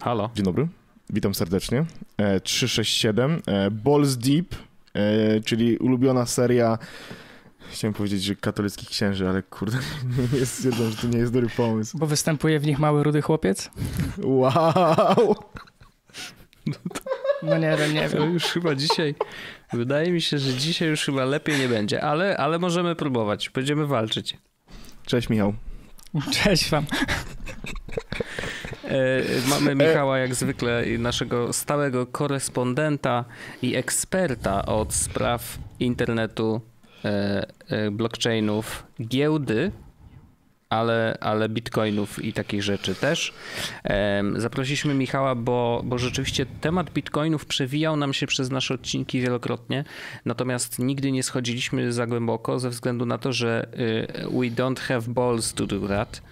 Halo. Dzień dobry. Witam serdecznie. E, 367. E, Balls Deep, e, czyli ulubiona seria. Chciałem powiedzieć, że katolickich księży, ale kurde, nie jest, stwierdzam, że to nie jest dobry pomysł. Bo występuje w nich mały rudy chłopiec? Wow! No, to... no nie wiem, nie wiem. To już chyba dzisiaj, wydaje mi się, że dzisiaj już chyba lepiej nie będzie, ale, ale możemy próbować. Będziemy walczyć. Cześć Michał. Cześć wam. E, mamy Michała, jak zwykle, naszego stałego korespondenta i eksperta od spraw internetu, e, e, blockchainów, giełdy ale, ale bitcoinów i takich rzeczy też. Zaprosiliśmy Michała, bo, bo rzeczywiście temat bitcoinów przewijał nam się przez nasze odcinki wielokrotnie, natomiast nigdy nie schodziliśmy za głęboko ze względu na to, że y, we don't have balls to do that.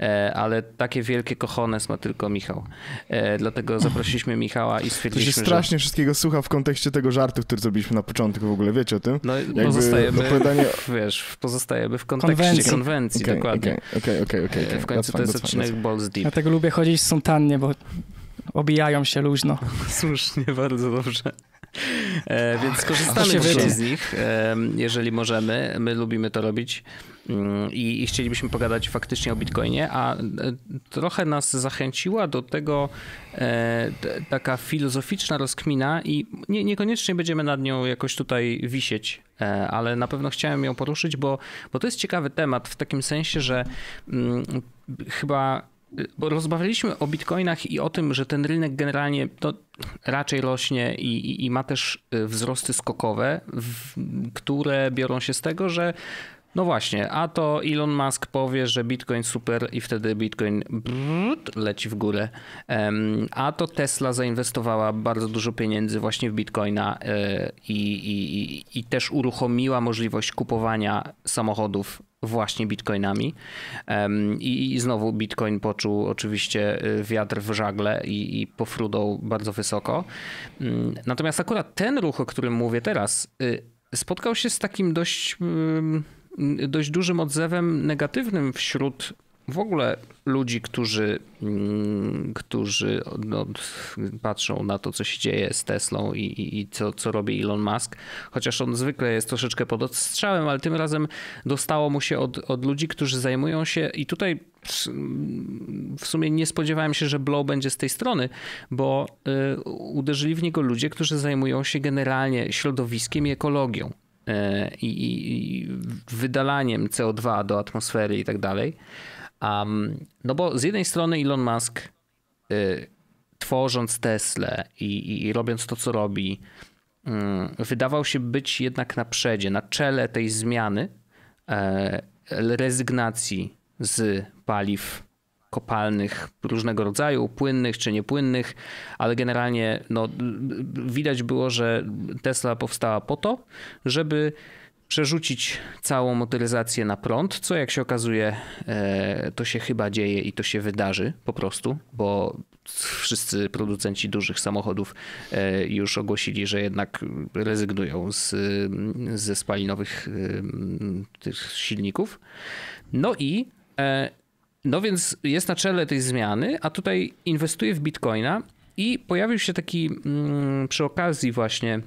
E, ale takie wielkie kochones ma tylko Michał. E, dlatego zaprosiliśmy Michała i stwierdziliśmy, To się strasznie że... wszystkiego słucha w kontekście tego żartu, który zrobiliśmy na początku w ogóle, wiecie o tym? No Jakby pozostajemy, opowiadanie... wiesz, pozostajemy w kontekście konwencji, konwencji okay, dokładnie. Okej, okej, okej. E, w końcu to jest odcinek Balls Deep. Dlatego lubię chodzić suntannie, bo obijają się luźno. Słusznie, bardzo dobrze. E, więc skorzystamy z nich, e, jeżeli możemy. My lubimy to robić. Mm, i, i chcielibyśmy pogadać faktycznie o Bitcoinie, a e, trochę nas zachęciła do tego e, taka filozoficzna rozkmina i nie, niekoniecznie będziemy nad nią jakoś tutaj wisieć, e, ale na pewno chciałem ją poruszyć, bo, bo to jest ciekawy temat w takim sensie, że m, mm, chyba e, bo rozmawialiśmy o bitcoinach i o tym, że ten rynek generalnie to raczej rośnie i, i, i ma też e, wzrosty skokowe, w, które biorą się z tego, że no właśnie, a to Elon Musk powie, że Bitcoin super i wtedy Bitcoin brrrt, leci w górę. a to Tesla zainwestowała bardzo dużo pieniędzy właśnie w Bitcoina e, i, i, i też uruchomiła możliwość kupowania samochodów właśnie bitcoinami. I, I, znowu bitcoin poczuł oczywiście e, wiatr w żagle i, i pofrudął bardzo wysoko. Mm, natomiast akurat ten ruch, o którym mówię teraz, e, spotkał się z takim dość mm, dość dużym odzewem negatywnym wśród w ogóle ludzi, którzy, którzy no, patrzą na to, co się dzieje z Teslą i, i, i, co, co robi Elon Musk, chociaż on zwykle jest troszeczkę pod odstrzałem, ale tym razem dostało mu się od, od ludzi, którzy zajmują się i tutaj w sumie nie spodziewałem się, że blow będzie z tej strony, bo y, uderzyli w niego ludzie, którzy zajmują się generalnie środowiskiem i ekologią. E, i, i wydalaniem CO2 do atmosfery i tak dalej. Um, no bo z jednej strony Elon Musk y, tworząc Tesla i, i, i, robiąc to, co robi, y, wydawał się być jednak na przedzie, na czele tej zmiany y, rezygnacji z paliw kopalnych różnego rodzaju, płynnych czy niepłynnych, ale generalnie no, widać było, że Tesla powstała po to, żeby przerzucić całą motoryzację na prąd, co jak się okazuje, e, to się chyba dzieje i to się wydarzy po prostu, bo wszyscy producenci dużych samochodów e, już ogłosili, że jednak rezygnują z, ze spalinowych e, tych silników. No i no więc jest na czele tej zmiany, a tutaj inwestuje w bitcoina i pojawił się taki mm, przy okazji właśnie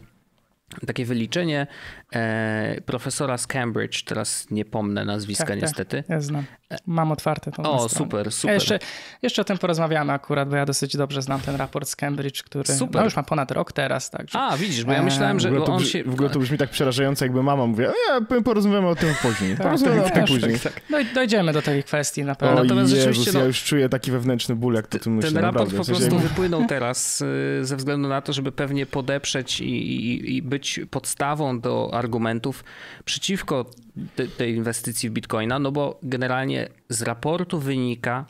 takie wyliczenie e, profesora z Cambridge, teraz nie pomnę nazwiska tak, tak. niestety. Tak, ja znam. Mam otwarte to. O, super, super. Ja jeszcze, jeszcze o tym porozmawiamy akurat, bo ja dosyć dobrze znam ten raport z Cambridge, który super. No już ma ponad rok teraz. Także... A, widzisz, bo ja myślałem, że on się... W ogóle to brzmi tak przerażająco, jakby mama mówiła, e, ja porozmawiamy o tym później. Tak, porozmawiamy tak, o tym tak, tak, później. Tak, tak. Dojdziemy do tej kwestii na pewno. O Natomiast Jezus, no... ja już czuję taki wewnętrzny ból, jak to tu myślę. Ten raport naprawdę. po prostu Zajmie... wypłynął teraz y, ze względu na to, żeby pewnie podeprzeć i, i, i być podstawą do argumentów przeciwko tej inwestycji w Bitcoina, no bo generalnie z raportu wynika,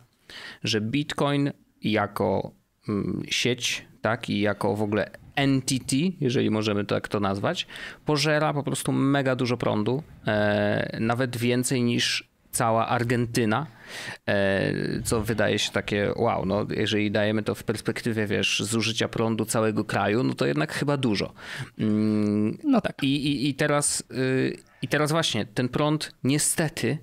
że Bitcoin jako mm, sieć, tak, i jako w ogóle entity, jeżeli możemy tak to nazwać, pożera po prostu mega dużo prądu, e, nawet więcej niż cała Argentyna, e, co wydaje się takie wow, no jeżeli dajemy to w perspektywie, wiesz, zużycia prądu całego kraju, no to jednak chyba dużo. Mm, no tak. I, i, i teraz, y, i teraz właśnie ten prąd niestety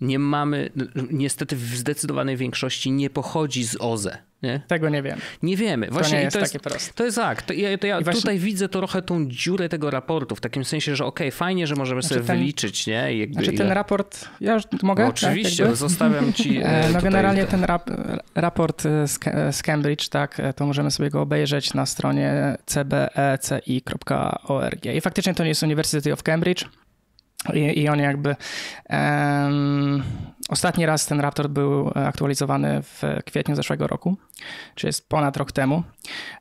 nie mamy, niestety w zdecydowanej większości nie pochodzi z OZE. Nie? Tego nie wiem. Nie wiemy. Właśnie to nie jest, to jest takie proste. To jest tak. To ja, to ja właśnie... tutaj widzę trochę tą dziurę tego raportu, w takim sensie, że okej, okay, fajnie, że możemy znaczy sobie ten... wyliczyć, nie? Jakby, znaczy ile... ten raport, ja już mogę? No, tak, oczywiście, tak, zostawiam ci e, e, No generalnie ten rap, raport e, z, z Cambridge, tak, to możemy sobie go obejrzeć na stronie cbeci.org. I faktycznie to nie jest University of Cambridge, i, I on jakby. Um, ostatni raz ten Raptor był e, aktualizowany w kwietniu zeszłego roku, czyli jest ponad rok temu.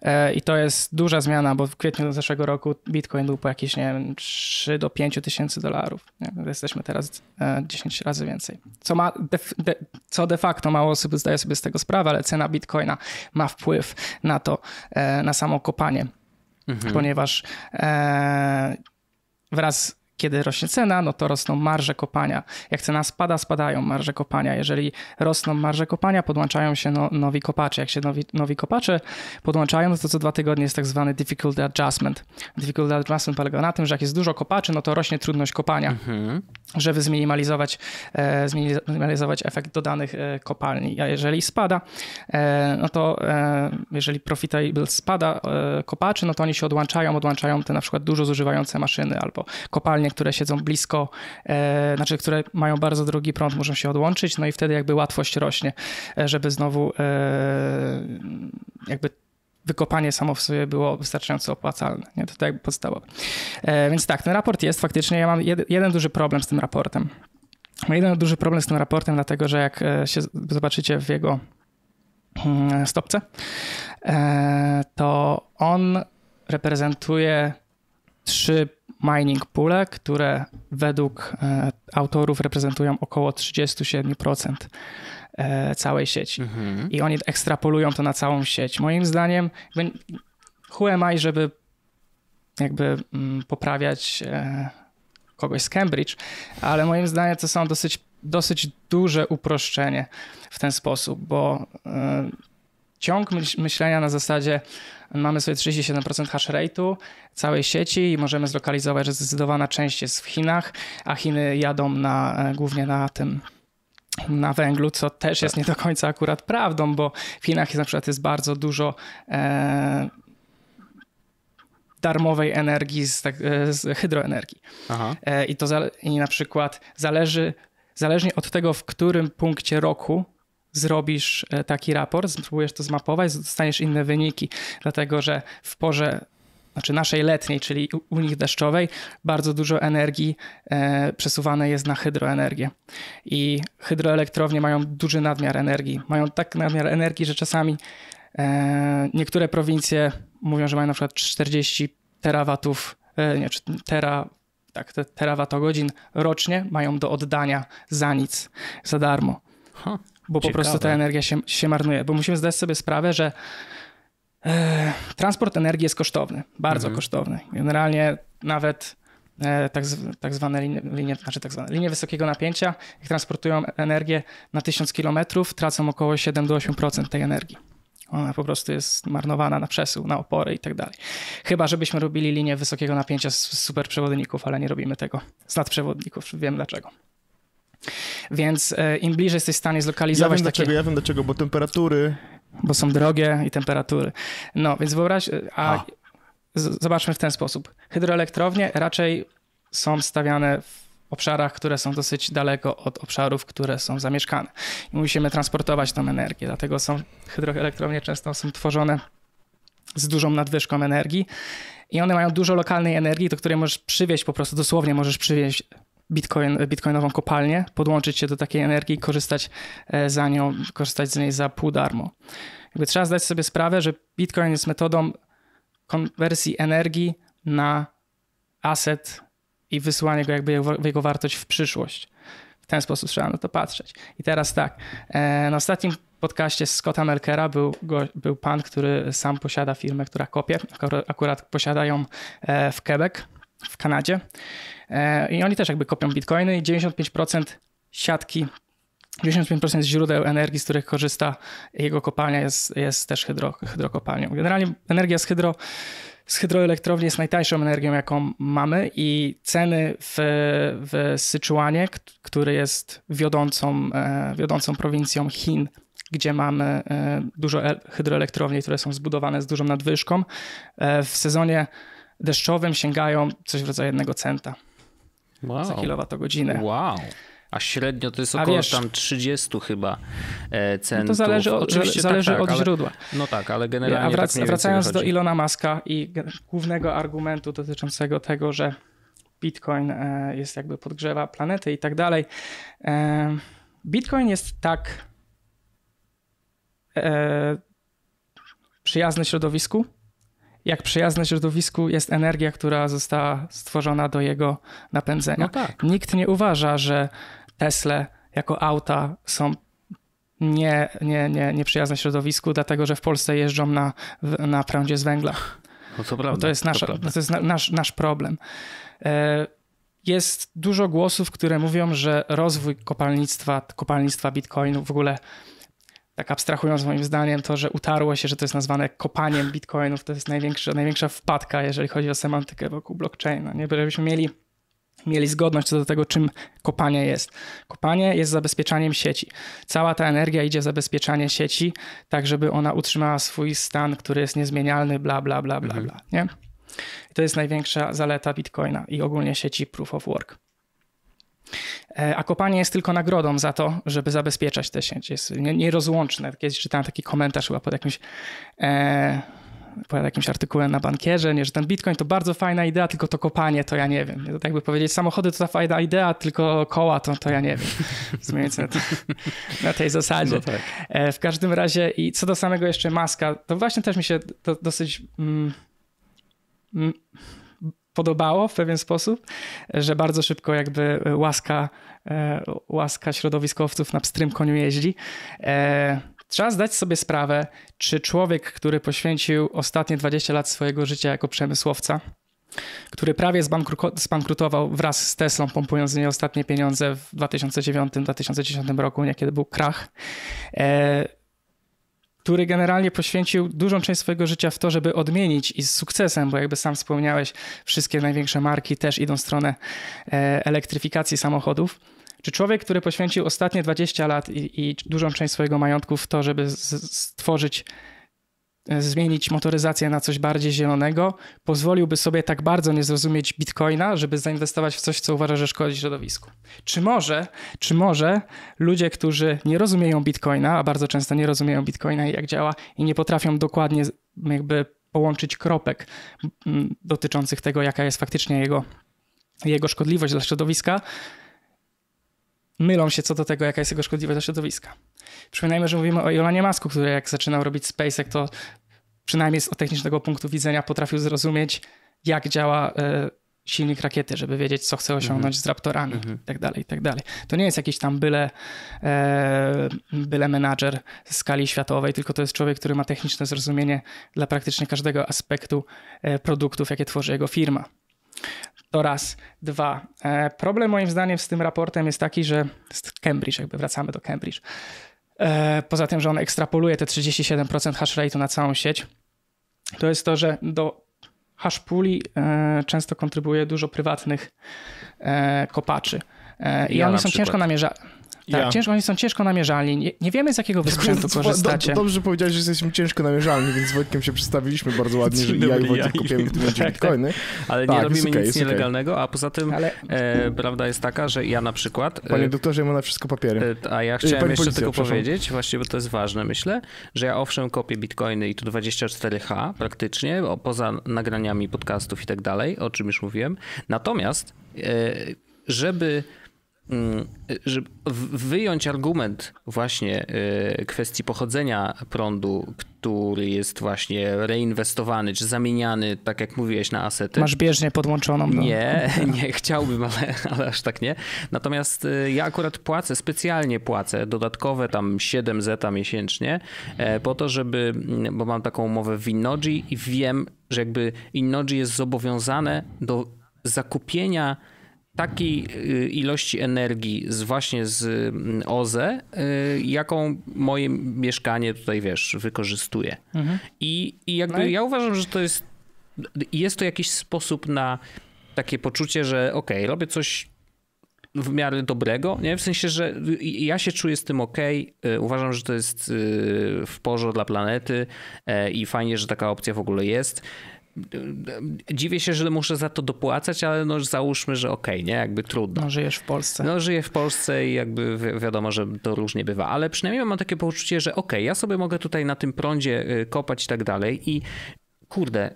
E, I to jest duża zmiana, bo w kwietniu zeszłego roku Bitcoin był po jakieś, nie wiem, 3 do 5 tysięcy dolarów. Jesteśmy teraz 10 e, razy więcej. Co, ma de, de, co de facto mało osób zdaje sobie z tego sprawę, ale cena Bitcoina ma wpływ na to, e, na samo kopanie, mhm. ponieważ e, wraz kiedy rośnie cena, no to rosną marże kopania. Jak cena spada, spadają marże kopania. Jeżeli rosną marże kopania, podłączają się no, nowi kopacze. Jak się nowi, nowi kopacze podłączają, no to co dwa tygodnie jest tak zwany difficulty adjustment. Difficulty adjustment polega na tym, że jak jest dużo kopaczy, no to rośnie trudność kopania, mhm. żeby zminimalizować, e, zminimalizować efekt dodanych e, kopalni. A jeżeli spada, e, no to e, jeżeli profitable spada e, kopaczy, no to oni się odłączają, odłączają te na przykład dużo zużywające maszyny albo kopalnie które siedzą blisko, e, znaczy, które mają bardzo drogi prąd, muszą się odłączyć, no i wtedy jakby łatwość rośnie, e, żeby znowu e, jakby wykopanie samo w sobie było wystarczająco opłacalne. Nie? To tak podstawowe. E, więc tak, ten raport jest faktycznie. Ja mam jed, jeden duży problem z tym raportem. Mam jeden duży problem z tym raportem, dlatego że jak e, się zobaczycie w jego mm, stopce, e, to on reprezentuje trzy mining pule, które według e, autorów reprezentują około 37% e, całej sieci. Mhm. I oni ekstrapolują to na całą sieć. Moim zdaniem, who am I, żeby jakby mm, poprawiać e, kogoś z Cambridge, ale moim zdaniem to są dosyć, dosyć duże uproszczenie w ten sposób, bo ciąg myślenia na zasadzie mamy sobie 37% hash rate'u całej sieci i możemy zlokalizować, że zdecydowana część jest w Chinach, a Chiny jadą na, e, głównie na tym na węglu, co też jest tak. nie do końca akurat prawdą, bo w Chinach jest na przykład jest bardzo dużo e, darmowej energii z, tak, e, z hydroenergii. E, I to i na przykład zależy, zależnie od tego, w którym punkcie roku zrobisz e, taki raport, spróbujesz to zmapować, dostaniesz inne wyniki, dlatego że w porze znaczy naszej letniej, czyli u nich deszczowej, bardzo dużo energii e, przesuwane jest na hydroenergię. I hydroelektrownie mają duży nadmiar energii. Mają tak nadmiar energii, że czasami e, niektóre prowincje mówią, że mają na przykład 40 terawatów, e, nie, tera, tak, te terawatogodzin rocznie mają do oddania za nic, za darmo. Huh. Bo Ciekawe. po prostu ta energia się, się marnuje. Bo musimy zdać sobie sprawę, że e, transport energii jest kosztowny, bardzo mhm. kosztowny. Generalnie nawet e, tak, z, tak, zwane linie, linie, znaczy tak zwane linie wysokiego napięcia, jak transportują energię na 1000 km, tracą około 7 8% tej energii. Ona po prostu jest marnowana na przesył, na opory i tak dalej. Chyba, żebyśmy robili linię wysokiego napięcia z superprzewodników, ale nie robimy tego z nadprzewodników. Wiem dlaczego. Więc e, im bliżej jesteś w stanie zlokalizować ja wiem takie... Dlaczego, ja wiem dlaczego, bo temperatury... Bo są drogie i temperatury. No, więc wyobraź... E, a, a. Zobaczmy w ten sposób. Hydroelektrownie raczej są stawiane w obszarach, które są dosyć daleko od obszarów, które są zamieszkane. I musimy transportować tą energię, dlatego są hydroelektrownie często są tworzone z dużą nadwyżką energii i one mają dużo lokalnej energii, do której możesz przywieźć po prostu, dosłownie możesz przywieźć bitcoin, bitcoinową kopalnię, podłączyć się do takiej energii i korzystać e, za nią, korzystać z niej za pół darmo. Jakby trzeba zdać sobie sprawę, że bitcoin jest metodą konwersji energii na aset i wysyłanie go jakby w jego wartość w przyszłość. W ten sposób trzeba na to patrzeć. I teraz tak, e, na ostatnim podcaście z Scotta Melkera był, był pan, który sam posiada firmę, która kopie, akurat posiada ją e, w Quebec, w Kanadzie. E, I oni też jakby kopią bitcoiny i 95% siatki 95% źródeł energii, z których korzysta jego kopalnia, jest, jest też hydro, hydrokopalnią. Generalnie energia z, hydro, z hydroelektrowni jest najtańszą energią, jaką mamy, i ceny w, w Syczuanie, który jest wiodącą, e, wiodącą prowincją Chin, gdzie mamy e, dużo hydroelektrowni, które są zbudowane z dużą nadwyżką, w sezonie deszczowym sięgają coś w rodzaju jednego centa wow. za kilowatogodzinę. Wow. A średnio to jest około wiesz, tam 30 chyba e, centów. No to zależy, od, Oczywiście, tak, zależy tak, tak, od ale, źródła. No tak, ale generalnie. A tak wrac, tak wracając do Ilona Maska i głównego argumentu dotyczącego tego, że Bitcoin e, jest jakby podgrzewa planety i tak dalej. E, Bitcoin jest tak przyjazny środowisku, jak przyjazne środowisku jest energia, która została stworzona do jego napędzenia. No tak. Nikt nie uważa, że Tesle jako auta są nie, nie, nie, nieprzyjazne środowisku, dlatego że w Polsce jeżdżą na, na prądzie z węgla. No to, prawda, to jest, nasza, to, to jest na, nasz, nasz problem. E, jest dużo głosów, które mówią, że rozwój kopalnictwa, kopalnictwa bitcoinu, w ogóle tak abstrahując moim zdaniem, to, że utarło się, że to jest nazwane kopaniem bitcoinów, to jest największa, największa wpadka, jeżeli chodzi o semantykę wokół blockchaina. Nie, żebyśmy mieli, mieli zgodność co do tego, czym kopanie jest. Kopanie jest zabezpieczaniem sieci. Cała ta energia idzie w zabezpieczanie sieci, tak żeby ona utrzymała swój stan, który jest niezmienialny, bla, bla, bla, bla, mhm. bla. Nie? to jest największa zaleta bitcoina i ogólnie sieci proof of work. E, a kopanie jest tylko nagrodą za to, żeby zabezpieczać tę sieć. Jest nierozłączne. Kiedyś czytałem taki komentarz chyba pod jakimś, e, pod jakimś artykułem na bankierze, nie, że ten bitcoin to bardzo fajna idea, tylko to kopanie to ja nie wiem. To tak jakby powiedzieć, samochody to ta fajna idea, tylko koła to, to ja nie wiem. Mniej na, na, tej zasadzie. No tak. e, w każdym razie i co do samego jeszcze Maska, to właśnie też mi się to dosyć... Mm, mm, podobało w pewien sposób, że bardzo szybko jakby e, łaska, e, łaska środowiskowców na pstrym koniu jeździ. E, trzeba zdać sobie sprawę, czy człowiek, który poświęcił ostatnie 20 lat swojego życia jako przemysłowca, który prawie zbankrutował wraz z Teslą, pompując z niej ostatnie pieniądze w 2009-2010 roku, niekiedy był krach który generalnie poświęcił dużą część swojego życia w to, żeby odmienić i z sukcesem, bo jakby sam wspomniałeś, wszystkie największe marki też idą w stronę e, elektryfikacji samochodów. Czy człowiek, który poświęcił ostatnie 20 lat i, i dużą część swojego majątku w to, żeby stworzyć zmienić motoryzację na coś bardziej zielonego, pozwoliłby sobie tak bardzo nie zrozumieć bitcoina, żeby zainwestować w coś, co uważa, że szkodzi środowisku. Czy może, czy może ludzie, którzy nie rozumieją bitcoina, a bardzo często nie rozumieją bitcoina i jak działa i nie potrafią dokładnie jakby połączyć kropek mm, dotyczących tego, jaka jest faktycznie jego jego szkodliwość dla środowiska, mylą się co do tego, jaka jest jego szkodliwa dla środowiska. Przypominajmy, że mówimy o Jolanie Masku, który jak zaczynał robić SpaceX, to przynajmniej z technicznego punktu widzenia potrafił zrozumieć, jak działa y, silnik rakiety, żeby wiedzieć, co chce osiągnąć mm-hmm. z raptorami mm-hmm. itd., tak itd. Tak to nie jest jakiś tam byle, e, byle menadżer z skali światowej, tylko to jest człowiek, który ma techniczne zrozumienie dla praktycznie każdego aspektu e, produktów, jakie tworzy jego firma. To raz. Dwa. E, problem moim zdaniem z tym raportem jest taki, że z Cambridge, jakby wracamy do Cambridge. E, poza tym, że on ekstrapoluje te 37% hash rate'u na całą sieć, to jest to, że do hash pooli e, często kontrybuje dużo prywatnych kopaczy. I ja oni są przykład. ciężko namierzalni. Tak, ja. ciężko, oni są ciężko namierzalni. Nie, nie wiemy, z jakiego wy sprzętu korzystacie. Do, dobrze powiedziałeś, że jesteśmy ciężko namierzalni, więc z Wojtkiem się przedstawiliśmy bardzo ładnie, że ja i Wojtek ja kupiłem w tym momencie bitcoiny. Ale tak, nie robimy okay, nic okay. nielegalnego, a poza tym Ale... e, prawda jest taka, że ja na przykład... E, Panie doktorze, mam na wszystko papiery. E, a ja chciałem Pani jeszcze policja, tylko powiedzieć, właśnie, bo to jest ważne, myślę, że ja owszem kopię bitcoiny i tu 24H praktycznie, poza nagraniami podcastów i tak dalej, o czym już mówiłem. Natomiast... E, żeby Y, żeby wyjąć argument właśnie y, kwestii pochodzenia prądu, który jest właśnie reinwestowany czy zamieniany, tak jak mówiłeś, na asety. Masz bieżnie podłączoną. Do... No. Nie, nie chciałbym, ale, ale aż tak nie. Natomiast y, ja akurat płacę, specjalnie płacę dodatkowe tam 7 zeta miesięcznie e, po to, żeby, mm, bo mam taką umowę w Innoji i wiem, że jakby Innoji jest zobowiązane do zakupienia takiej y, ilości energii z, właśnie z mm, OZE, y, jaką moje mieszkanie tutaj, wiesz, wykorzystuje. Mhm. I, I jakby no i... ja uważam, że to jest, jest to jakiś sposób na takie poczucie, że okej, okay, robię coś w miarę dobrego, nie? W sensie, że ja się czuję z tym ok, uważam, że to jest y, w porządku dla planety i fajnie, że taka opcja w ogóle jest dziwię się, że muszę za to dopłacać, ale no załóżmy, że okej, okay, nie? Jakby trudno. No żyjesz w Polsce. No żyję w Polsce i jakby wi wiadomo, że to różnie bywa, ale przynajmniej mam takie poczucie, że okej, okay, ja sobie mogę tutaj na tym prądzie y, kopać i tak dalej i kurde,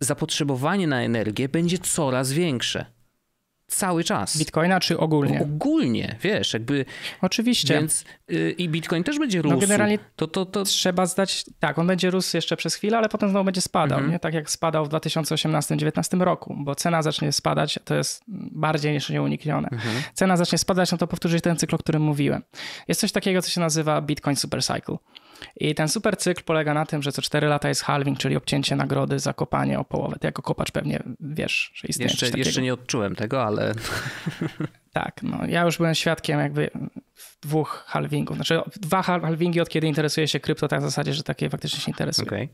zapotrzebowanie na energię będzie coraz większe cały czas. Bitcoina czy ogólnie? Ogólnie, wiesz, jakby. Oczywiście. Więc yy, i Bitcoin też będzie no rósł. No generalnie to, to, to... trzeba zdać, tak, on będzie rósł jeszcze przez chwilę, ale potem znowu będzie spadał, mhm. nie? Tak jak spadał w 2018-2019 roku, bo cena zacznie spadać, to jest bardziej niż nieuniknione. Mhm. Cena zacznie spadać, no to powtórzyć ten cykl, o którym mówiłem. Jest coś takiego, co się nazywa Bitcoin Super Cycle. I ten super cykl polega na tym, że co 4 lata jest halving, czyli obcięcie nagrody za kopanie o połowę. Ty jako kopacz pewnie wiesz, że istnieje jeszcze, jeszcze nie odczułem tego, ale... Tak, no ja już byłem świadkiem jakby dwóch halvingów. Znaczy dwa halvingi od kiedy interesuje się krypto, tak w zasadzie, że takie faktycznie się interesuje. Okay.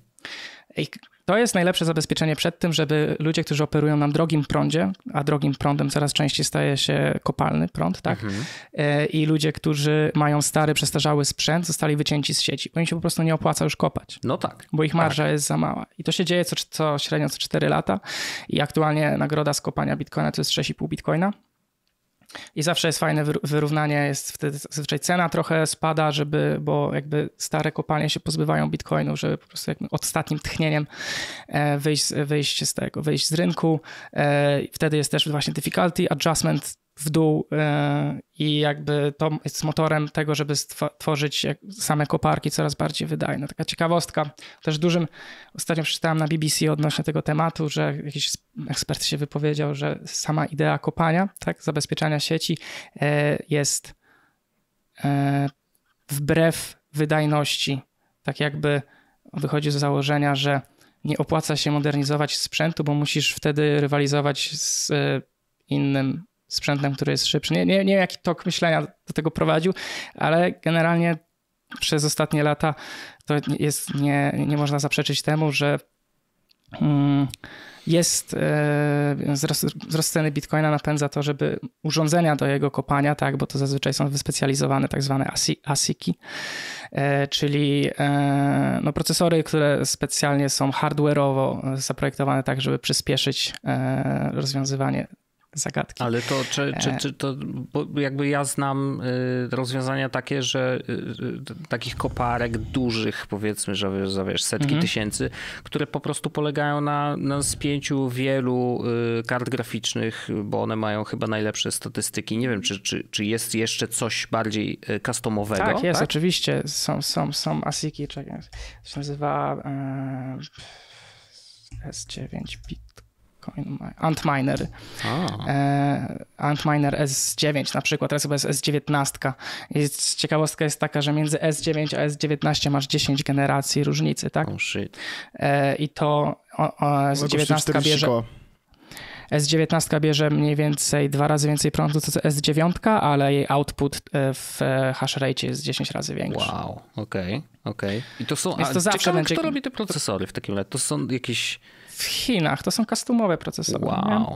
I to jest najlepsze zabezpieczenie przed tym, żeby ludzie, którzy operują na drogim prądzie, a drogim prądem coraz częściej staje się kopalny prąd, tak? Mhm. E, I ludzie, którzy mają stary, przestarzały sprzęt, zostali wycięci z sieci. Bo im się po prostu nie opłaca już kopać. No tak. Bo ich marża tak. jest za mała. I to się dzieje co, co średnio co 4 lata. I aktualnie nagroda z kopania bitcoina to jest 6,5 bitcoina. I zawsze jest fajne wyrównanie, jest wtedy zazwyczaj cena trochę spada, żeby, bo jakby stare kopalnie się pozbywają bitcoinu, żeby po prostu jakby ostatnim tchnieniem e, wyjść, wyjść z tego, wyjść z rynku. E, wtedy jest też właśnie difficulty adjustment, w dół e, i jakby to jest motorem tego, żeby stworzyć same koparki coraz bardziej wydajne. Taka ciekawostka, też dużym, ostatnio przeczytałem na BBC odnośnie tego tematu, że jakiś ekspert się wypowiedział, że sama idea kopania, tak, zabezpieczania sieci e, jest e, wbrew wydajności, tak jakby wychodzi z założenia, że nie opłaca się modernizować sprzętu, bo musisz wtedy rywalizować z innym sprzętem, który jest szybszy. Nie, nie, nie wiem, jaki tok myślenia do tego prowadził, ale generalnie przez ostatnie lata to jest, nie, nie można zaprzeczyć temu, że mm, jest e, wzrost ceny bitcoina napędza to, żeby urządzenia do jego kopania, tak, bo to zazwyczaj są wyspecjalizowane tak zwane ASICi, e, czyli e, no, procesory, które specjalnie są hardware'owo zaprojektowane tak, żeby przyspieszyć rozwiązywanie zagadki. Ale to, czy, e, czy, czy to, jakby ja znam y, rozwiązania takie, że y, y, takich koparek dużych, powiedzmy, że wiesz, za, wiesz setki mhm. tysięcy, które po prostu polegają na, na spięciu wielu kart graficznych, bo one mają chyba najlepsze statystyki. Nie wiem, czy, czy, czy jest jeszcze coś bardziej customowego. Tak, jest, tak? oczywiście. Są, są, są asiki, czekaj, to się nazywa e, S9 Bit Antminer. Oh. E, Antminer S9 na przykład, teraz chyba jest S19. Jest, ciekawostka jest taka, że między S9 a S19 masz 10 generacji różnicy, tak? Oh, shit. E, I to S19 bierze... S19 bierze mniej więcej dwa razy więcej prądu co S9, ale jej output e, w hash rate jest 10 razy większy. Wow, okej, okay, okej. Okay. I to są. Jest to zawsze ciekawe, będzie... kto robi te procesory w takim razie? To są jakieś w Chinach. To są kastumowe procesory. Wow. Nie?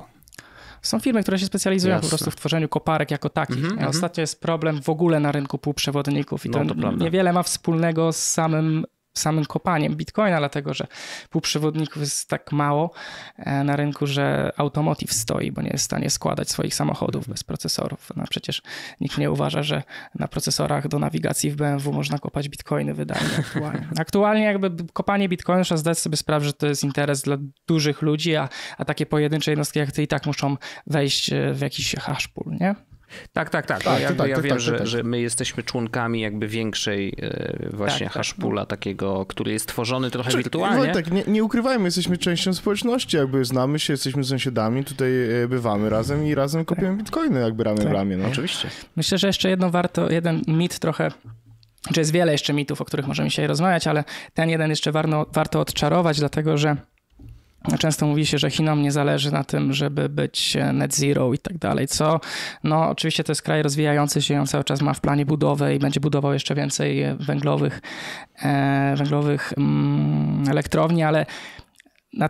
Są firmy, które się specjalizują Jasne. po prostu w tworzeniu koparek jako takich. Mm -hmm, Ostatnio jest problem w ogóle na rynku półprzewodników i no, to, to niewiele ma wspólnego z samym samym kopaniem bitcoina, dlatego że półprzewodników jest tak mało e, na rynku, że automotive stoi, bo nie jest w stanie składać swoich samochodów bez procesorów. No przecież nikt nie uważa, że na procesorach do nawigacji w BMW można kopać bitcoiny wydajnie aktualnie. Aktualnie jakby kopanie bitcoina, trzeba zdać sobie sprawę, że to jest interes dla dużych ludzi, a, a takie pojedyncze jednostki jak ty i tak muszą wejść e, w jakiś hashpool, nie? Tak, tak, tak. tak no ja wiem, że, że my jesteśmy członkami jakby większej e, właśnie tak, tak. haszpula no. takiego, który jest tworzony trochę Czy, wirtualnie. Tak, nie, nie ukrywajmy, jesteśmy częścią społeczności, jakby znamy się, jesteśmy sąsiadami, tutaj e, bywamy razem i razem kopiemy bitcoiny jakby ramię w tak. ramię. No. Tak. Oczywiście. Myślę, że jeszcze jedno warto, jeden mit trochę czy jest wiele jeszcze mitów, o których możemy dzisiaj rozmawiać, ale ten jeden jeszcze warno, warto odczarować, dlatego że Często mówi się, że Chinom nie zależy na tym, żeby być e, net zero i tak dalej, co no oczywiście to jest kraj rozwijający się, on cały czas ma w planie budowę i będzie budował jeszcze więcej węglowych, e, węglowych mm, elektrowni, ale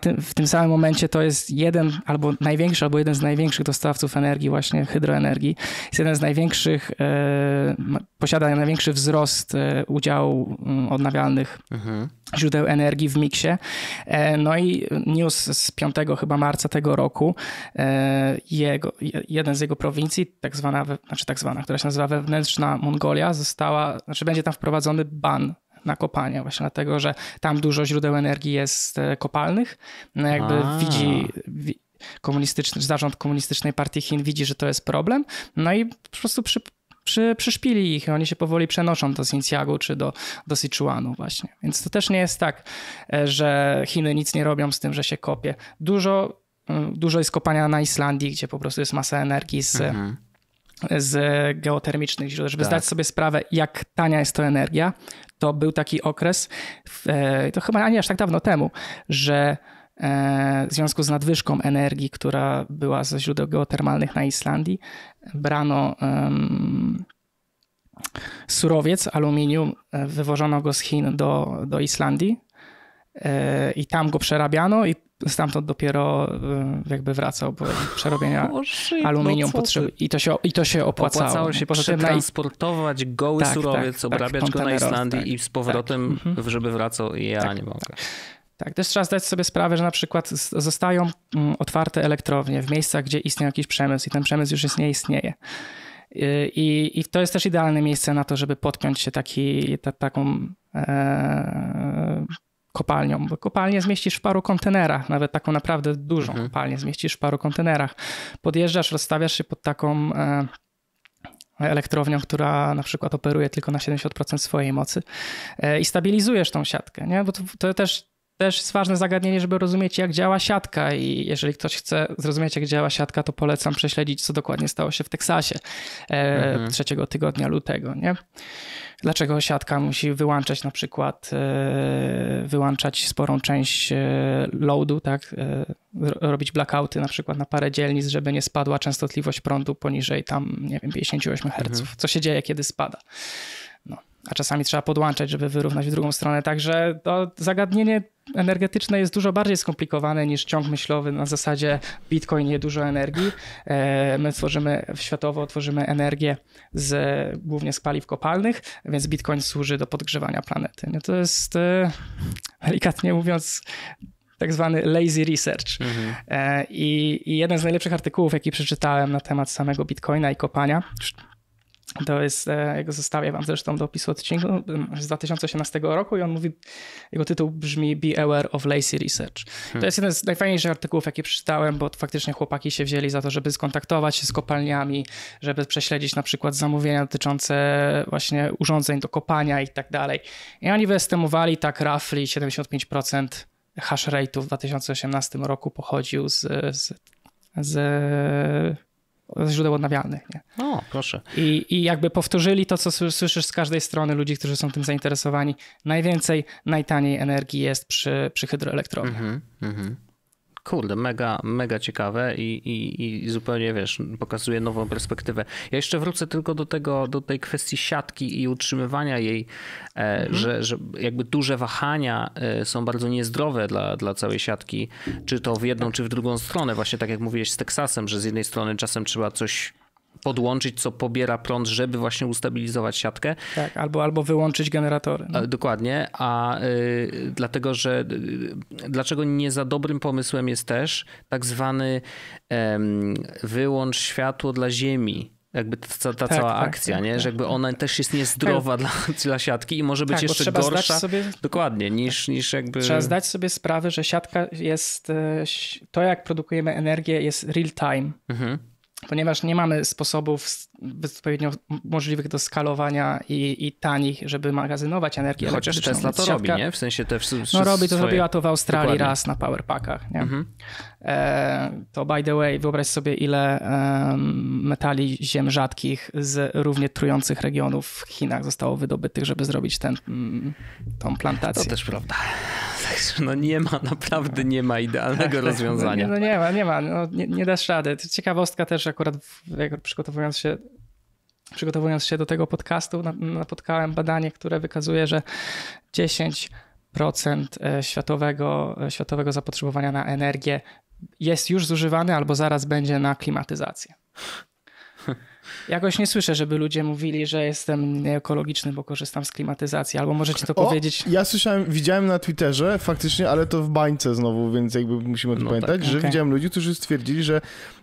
tym, w tym samym momencie to jest jeden albo największy, albo jeden z największych dostawców energii, właśnie hydroenergii. Jest jeden z największych, e, posiada największy wzrost e, udziału mm, odnawialnych mhm. źródeł energii w miksie. E, no i news z 5 chyba marca tego roku, e, jego, jeden z jego prowincji, tak zwana, znaczy tak zwana, która się nazywa wewnętrzna Mongolia, została, znaczy będzie tam wprowadzony ban na kopalnię, właśnie dlatego, że tam dużo źródeł energii jest e, kopalnych. No jakby A. widzi, komunistyczny, zarząd komunistycznej partii Chin widzi, że to jest problem, no i po prostu przy, przy, przyszpili ich i oni się powoli przenoszą do Xinjiangu czy do, do Sichuanu właśnie. Więc to też nie jest tak, e, że Chiny nic nie robią z tym, że się kopie. Dużo, mm, dużo jest kopania na Islandii, gdzie po prostu jest masa energii z... Mhm z geotermicznych źródeł, żeby tak. zdać sobie sprawę, jak tania jest to energia, to był taki okres, e, to chyba nie aż tak dawno temu, że e, w związku z nadwyżką energii, która była ze źródeł geotermalnych na Islandii, brano surowiec, aluminium, e, wywożono go z Chin do, do Islandii i tam go przerabiano i stamtąd dopiero y, jakby wracał, bo przerobienia no aluminium no potrzeby. I to się, i to się opłacało. Opłacało się poza tym transportować goły tak, surowiec, tak, tak obrabiać tak, go na Islandii tak, i z powrotem, tak. Mhm. żeby wracał. i Ja tak. nie mogę. Tak, też trzeba zdać sobie sprawę, że na przykład zostają mm, otwarte elektrownie w miejscach, gdzie istnieje jakiś przemysł i ten przemysł już nie istnieje. Y, I, I to jest też idealne miejsce na to, żeby podpiąć się taki, ta, taką e, kopalnią, bo kopalnię zmieścisz w paru kontenerach, nawet taką naprawdę dużą mhm. kopalnię zmieścisz w paru kontenerach. Podjeżdżasz, rozstawiasz się pod taką e, elektrownią, która na przykład operuje tylko na 70% swojej mocy e, i stabilizujesz tą siatkę, nie? bo to, to też też jest ważne zagadnienie, żeby rozumieć, jak działa siatka. I jeżeli ktoś chce zrozumieć, jak działa siatka, to polecam prześledzić, co dokładnie stało się w Teksasie e, mhm. tygodnia lutego. Nie? Dlaczego siatka musi wyłączać na przykład, e, wyłączać sporą część e, loadu, tak? E, robić blackouty na przykład na parę dzielnic, żeby nie spadła częstotliwość prądu poniżej tam, nie wiem, 58 Hz. Mhm. Co się dzieje, kiedy spada? a czasami trzeba podłączać, żeby wyrównać w drugą stronę. Także to zagadnienie energetyczne jest dużo bardziej skomplikowane niż ciąg myślowy na zasadzie Bitcoin nie dużo energii. E, my tworzymy, światowo tworzymy energię z, głównie z paliw kopalnych, więc Bitcoin służy do podgrzewania planety. No to jest e, delikatnie mówiąc tak zwany lazy research. Mhm. E, I, I jeden z najlepszych artykułów, jaki przeczytałem na temat samego Bitcoina i kopania, to jest, e, jego zostawię wam zresztą do opisu odcinku z 2018 roku i on mówi, jego tytuł brzmi Be Aware of Lazy Research. To hmm. jest jeden z najfajniejszych artykułów, jakie przeczytałem, bo faktycznie chłopaki się wzięli za to, żeby skontaktować się z kopalniami, żeby prześledzić na przykład zamówienia dotyczące właśnie urządzeń do kopania i tak dalej. I oni wyestymowali tak roughly 75% hash rate'u w 2018 roku pochodził z, z, z z źródeł odnawialnych. Nie? O, proszę. I, I jakby powtórzyli to, co słyszysz z każdej strony ludzi, którzy są tym zainteresowani. Najwięcej, najtaniej energii jest przy, przy hydroelektrowniach. Mm -hmm, mm -hmm kurde, mega, mega ciekawe i, i, i zupełnie, wiesz, pokazuje nową perspektywę. Ja jeszcze wrócę tylko do tego, do tej kwestii siatki i utrzymywania jej, e, mhm. że, że jakby duże wahania e, są bardzo niezdrowe dla, dla całej siatki, czy to w jedną, tak. czy w drugą stronę. Właśnie tak jak mówiłeś z Teksasem, że z jednej strony czasem trzeba coś podłączyć, co pobiera prąd, żeby właśnie ustabilizować siatkę. Tak, albo, albo wyłączyć generatory. No. E, dokładnie, a y, dlatego, że y, dlaczego nie za dobrym pomysłem jest też tak zwany y, wyłącz światło dla ziemi jakby ta, ta tak, cała tak, akcja, tak, nie? Tak, że jakby tak. ona też jest niezdrowa tak. dla, dla siatki i może być jeszcze gorsza sobie, dokładnie niż, niż jakby... Trzeba zdać sobie sprawę, że siatka jest, e, to jak produkujemy energię jest real time. Mhm ponieważ nie mamy sposobów odpowiednio możliwych do skalowania i, i tanich, żeby magazynować energię Chociaż Tesla to siatka, robi, nie? W sensie te wszystkie No robi, to zrobiła robiła to w Australii Dokładnie. raz na powerpackach, nie? Mhm. E, to by the way, wyobraź sobie ile e, metali ziem rzadkich z równie trujących regionów w Chinach zostało wydobytych, żeby zrobić ten, mm, tą plantację. To też prawda. Także no nie ma, naprawdę nie ma idealnego tak, tak. rozwiązania. No, nie ma, no nie ma, no, nie, nie dasz rady. Ciekawostka też akurat, jak przygotowując się przygotowując się do tego podcastu, napotkałem badanie, które wykazuje, że 10% e, światowego, e, światowego zapotrzebowania na energię jest już zużywane albo zaraz będzie na klimatyzację. Jakoś nie słyszę, żeby ludzie mówili, że jestem nieekologiczny, bo korzystam z klimatyzacji, albo możecie to o, powiedzieć. Ja słyszałem, widziałem na Twitterze faktycznie, ale to w bańce znowu, więc jakby musimy o tym no pamiętać, tak, że okay. widziałem ludzi, którzy stwierdzili, że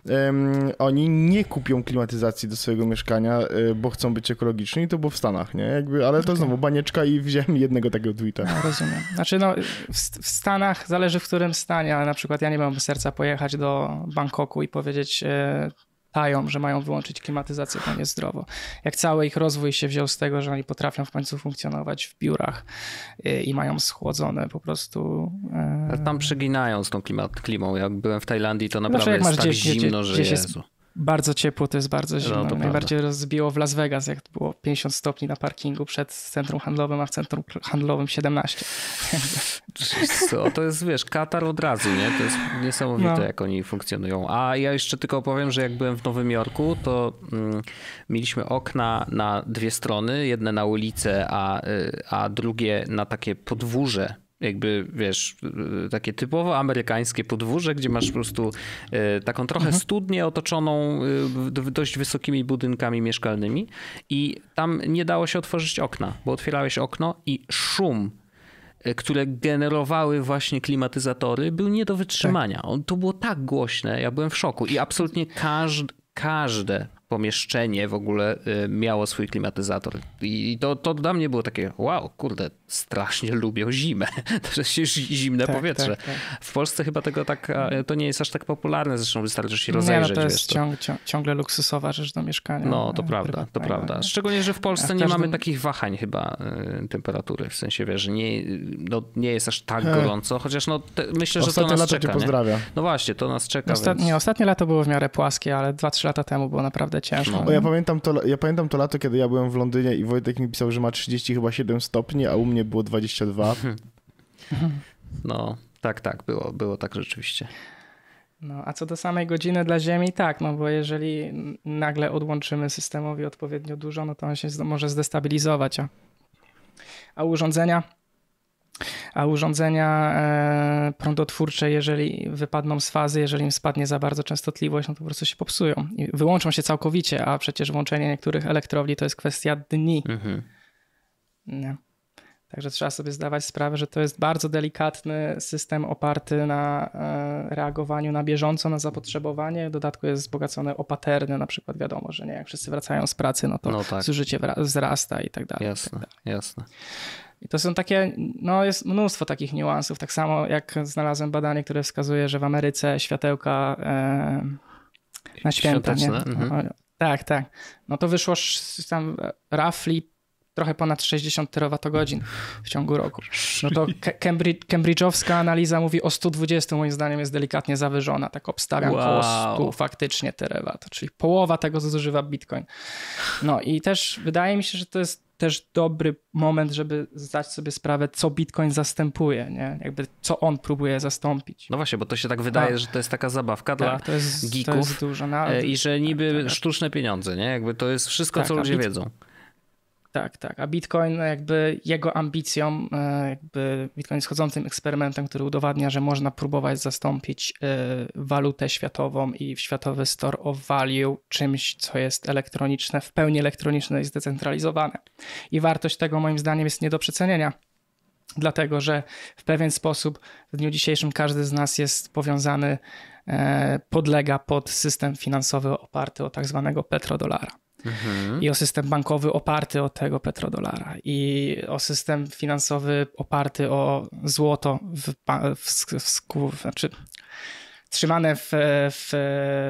um, oni nie kupią klimatyzacji do swojego mieszkania, e, bo chcą być ekologiczni, to było w Stanach, nie? Jakby, ale to okay. znowu banieczka i widziałem jednego takiego Twittera. No, rozumiem. Znaczy no, w, w Stanach zależy w którym stanie, ale na przykład ja nie mam serca pojechać do Bangkoku i powiedzieć e, tają, że mają wyłączyć klimatyzację, to niezdrowo. Jak cały ich rozwój się wziął z tego, że oni potrafią w końcu funkcjonować w biurach y, i mają schłodzone po prostu... E, Ale tam przeginają z tą klimat, klimą. Jak byłem w Tajlandii, to naprawdę znaczy, jak jest tak zimno, gdzie, że Jezu bardzo ciepło, to jest bardzo no, zimno. No, Najbardziej rozbiło w Las Vegas, jak było 50 stopni na parkingu przed centrum handlowym, a w centrum handlowym 17. Co, to jest, wiesz, Katar od razu, nie? To jest niesamowite, no. jak oni funkcjonują. A ja jeszcze tylko opowiem, że jak byłem w Nowym Jorku, to mm, mieliśmy okna na dwie strony, jedne na ulicę, a, y, a drugie na takie podwórze jakby, wiesz, y, takie typowo amerykańskie podwórze, gdzie masz po prostu y, taką trochę mhm. studnię otoczoną dość wysokimi budynkami mieszkalnymi i tam nie dało się otworzyć okna, bo otwierałeś okno i szum E, które generowały właśnie klimatyzatory, był nie do wytrzymania. Tak. On, to było tak głośne, ja byłem w szoku i absolutnie każd, każde pomieszczenie w ogóle y, miało swój klimatyzator. I to, to dla mnie było takie, wow, kurde, strasznie lubią zimę. To jest zimne tak, powietrze. Tak, tak. W Polsce chyba tego tak, to nie jest aż tak popularne, zresztą wystarczy się rozejrzeć. Nie, no to jest wiesz, ciąg, ciągle luksusowa rzecz do mieszkania. No, to prawda, to tak, prawda. Tak. Szczególnie, że w Polsce nie mamy takich wahań chyba y, temperatury, w sensie, wiesz, nie, no, nie jest aż tak gorąco, chociaż no, te, myślę, ostatnie że to nas lato czeka. Cię pozdrawia. No właśnie, to nas czeka. Ostatnie, więc... nie, ostatnie lato było w miarę płaskie, ale 2-3 lata temu było naprawdę ciężko. No. Ja, pamiętam to, ja pamiętam to lato, kiedy ja byłem w Londynie i Wojtek mi pisał, że ma 30 chyba 7 stopni, a u mnie było 22. no, tak, tak, było, było tak rzeczywiście. No, a co do samej godziny dla Ziemi, tak, no bo jeżeli nagle odłączymy systemowi odpowiednio dużo, no to on się może zdestabilizować, a, a urządzenia a urządzenia e, prądotwórcze, jeżeli wypadną z fazy, jeżeli im spadnie za bardzo częstotliwość, no to po prostu się popsują i wyłączą się całkowicie, a przecież włączenie niektórych elektrowni to jest kwestia dni. Mhm. Nie. Także trzeba sobie zdawać sprawę, że to jest bardzo delikatny system oparty na e, reagowaniu na bieżąco, na zapotrzebowanie. W dodatku jest wzbogacony o paterny, na przykład wiadomo, że nie, jak wszyscy wracają z pracy, no to no tak. zużycie wzrasta i tak dalej. Tak jasne, tak dalej. jasne. I to są takie, no jest mnóstwo takich niuansów. Tak samo jak znalazłem badanie, które wskazuje, że w Ameryce światełka e, na święta. Nie? Mhm. Tak, tak. No to wyszło tam roughly trochę ponad 60 terawatogodzin w ciągu roku. No to Cambridge, Cambridge'owska analiza mówi o 120, moim zdaniem jest delikatnie zawyżona, tak obstawiam wow. około 100 faktycznie terawat, czyli połowa tego zużywa Bitcoin. No i też wydaje mi się, że to jest też dobry moment, żeby zdać sobie sprawę, co Bitcoin zastępuje, nie? Jakby co on próbuje zastąpić. No właśnie, bo to się tak wydaje, tak. że to jest taka zabawka tak, dla jest, geeków dużo, no, e, i że niby tak, tak, tak, sztuczne pieniądze, nie? Jakby to jest wszystko, tak, co ludzie wiedzą. Tak, tak. A Bitcoin, no, jakby jego ambicją, e, jakby Bitcoin jest chodzącym eksperymentem, który udowadnia, że można próbować zastąpić e, walutę światową i światowy store of value czymś, co jest elektroniczne, w pełni elektroniczne i zdecentralizowane. I wartość tego, moim zdaniem, jest nie do przecenienia. Dlatego, że w pewien sposób w dniu dzisiejszym każdy z nas jest powiązany, e, podlega pod system finansowy oparty o tak zwanego petrodolara mhm. i o system bankowy oparty o tego petrodolara i o system finansowy oparty o złoto w, w, w, w znaczy trzymane w, w,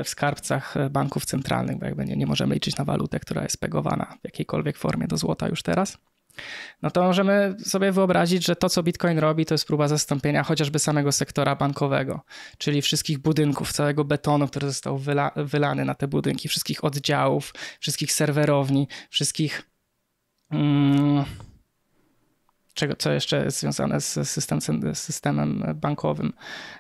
w, skarbcach banków centralnych, bo jakby nie, nie możemy liczyć na walutę, która jest pegowana w jakiejkolwiek formie do złota już teraz no to możemy sobie wyobrazić, że to, co Bitcoin robi, to jest próba zastąpienia chociażby samego sektora bankowego, czyli wszystkich budynków, całego betonu, który został wyla wylany na te budynki, wszystkich oddziałów, wszystkich serwerowni, wszystkich. Mm, czego, co jeszcze jest związane z, system, systemem bankowym.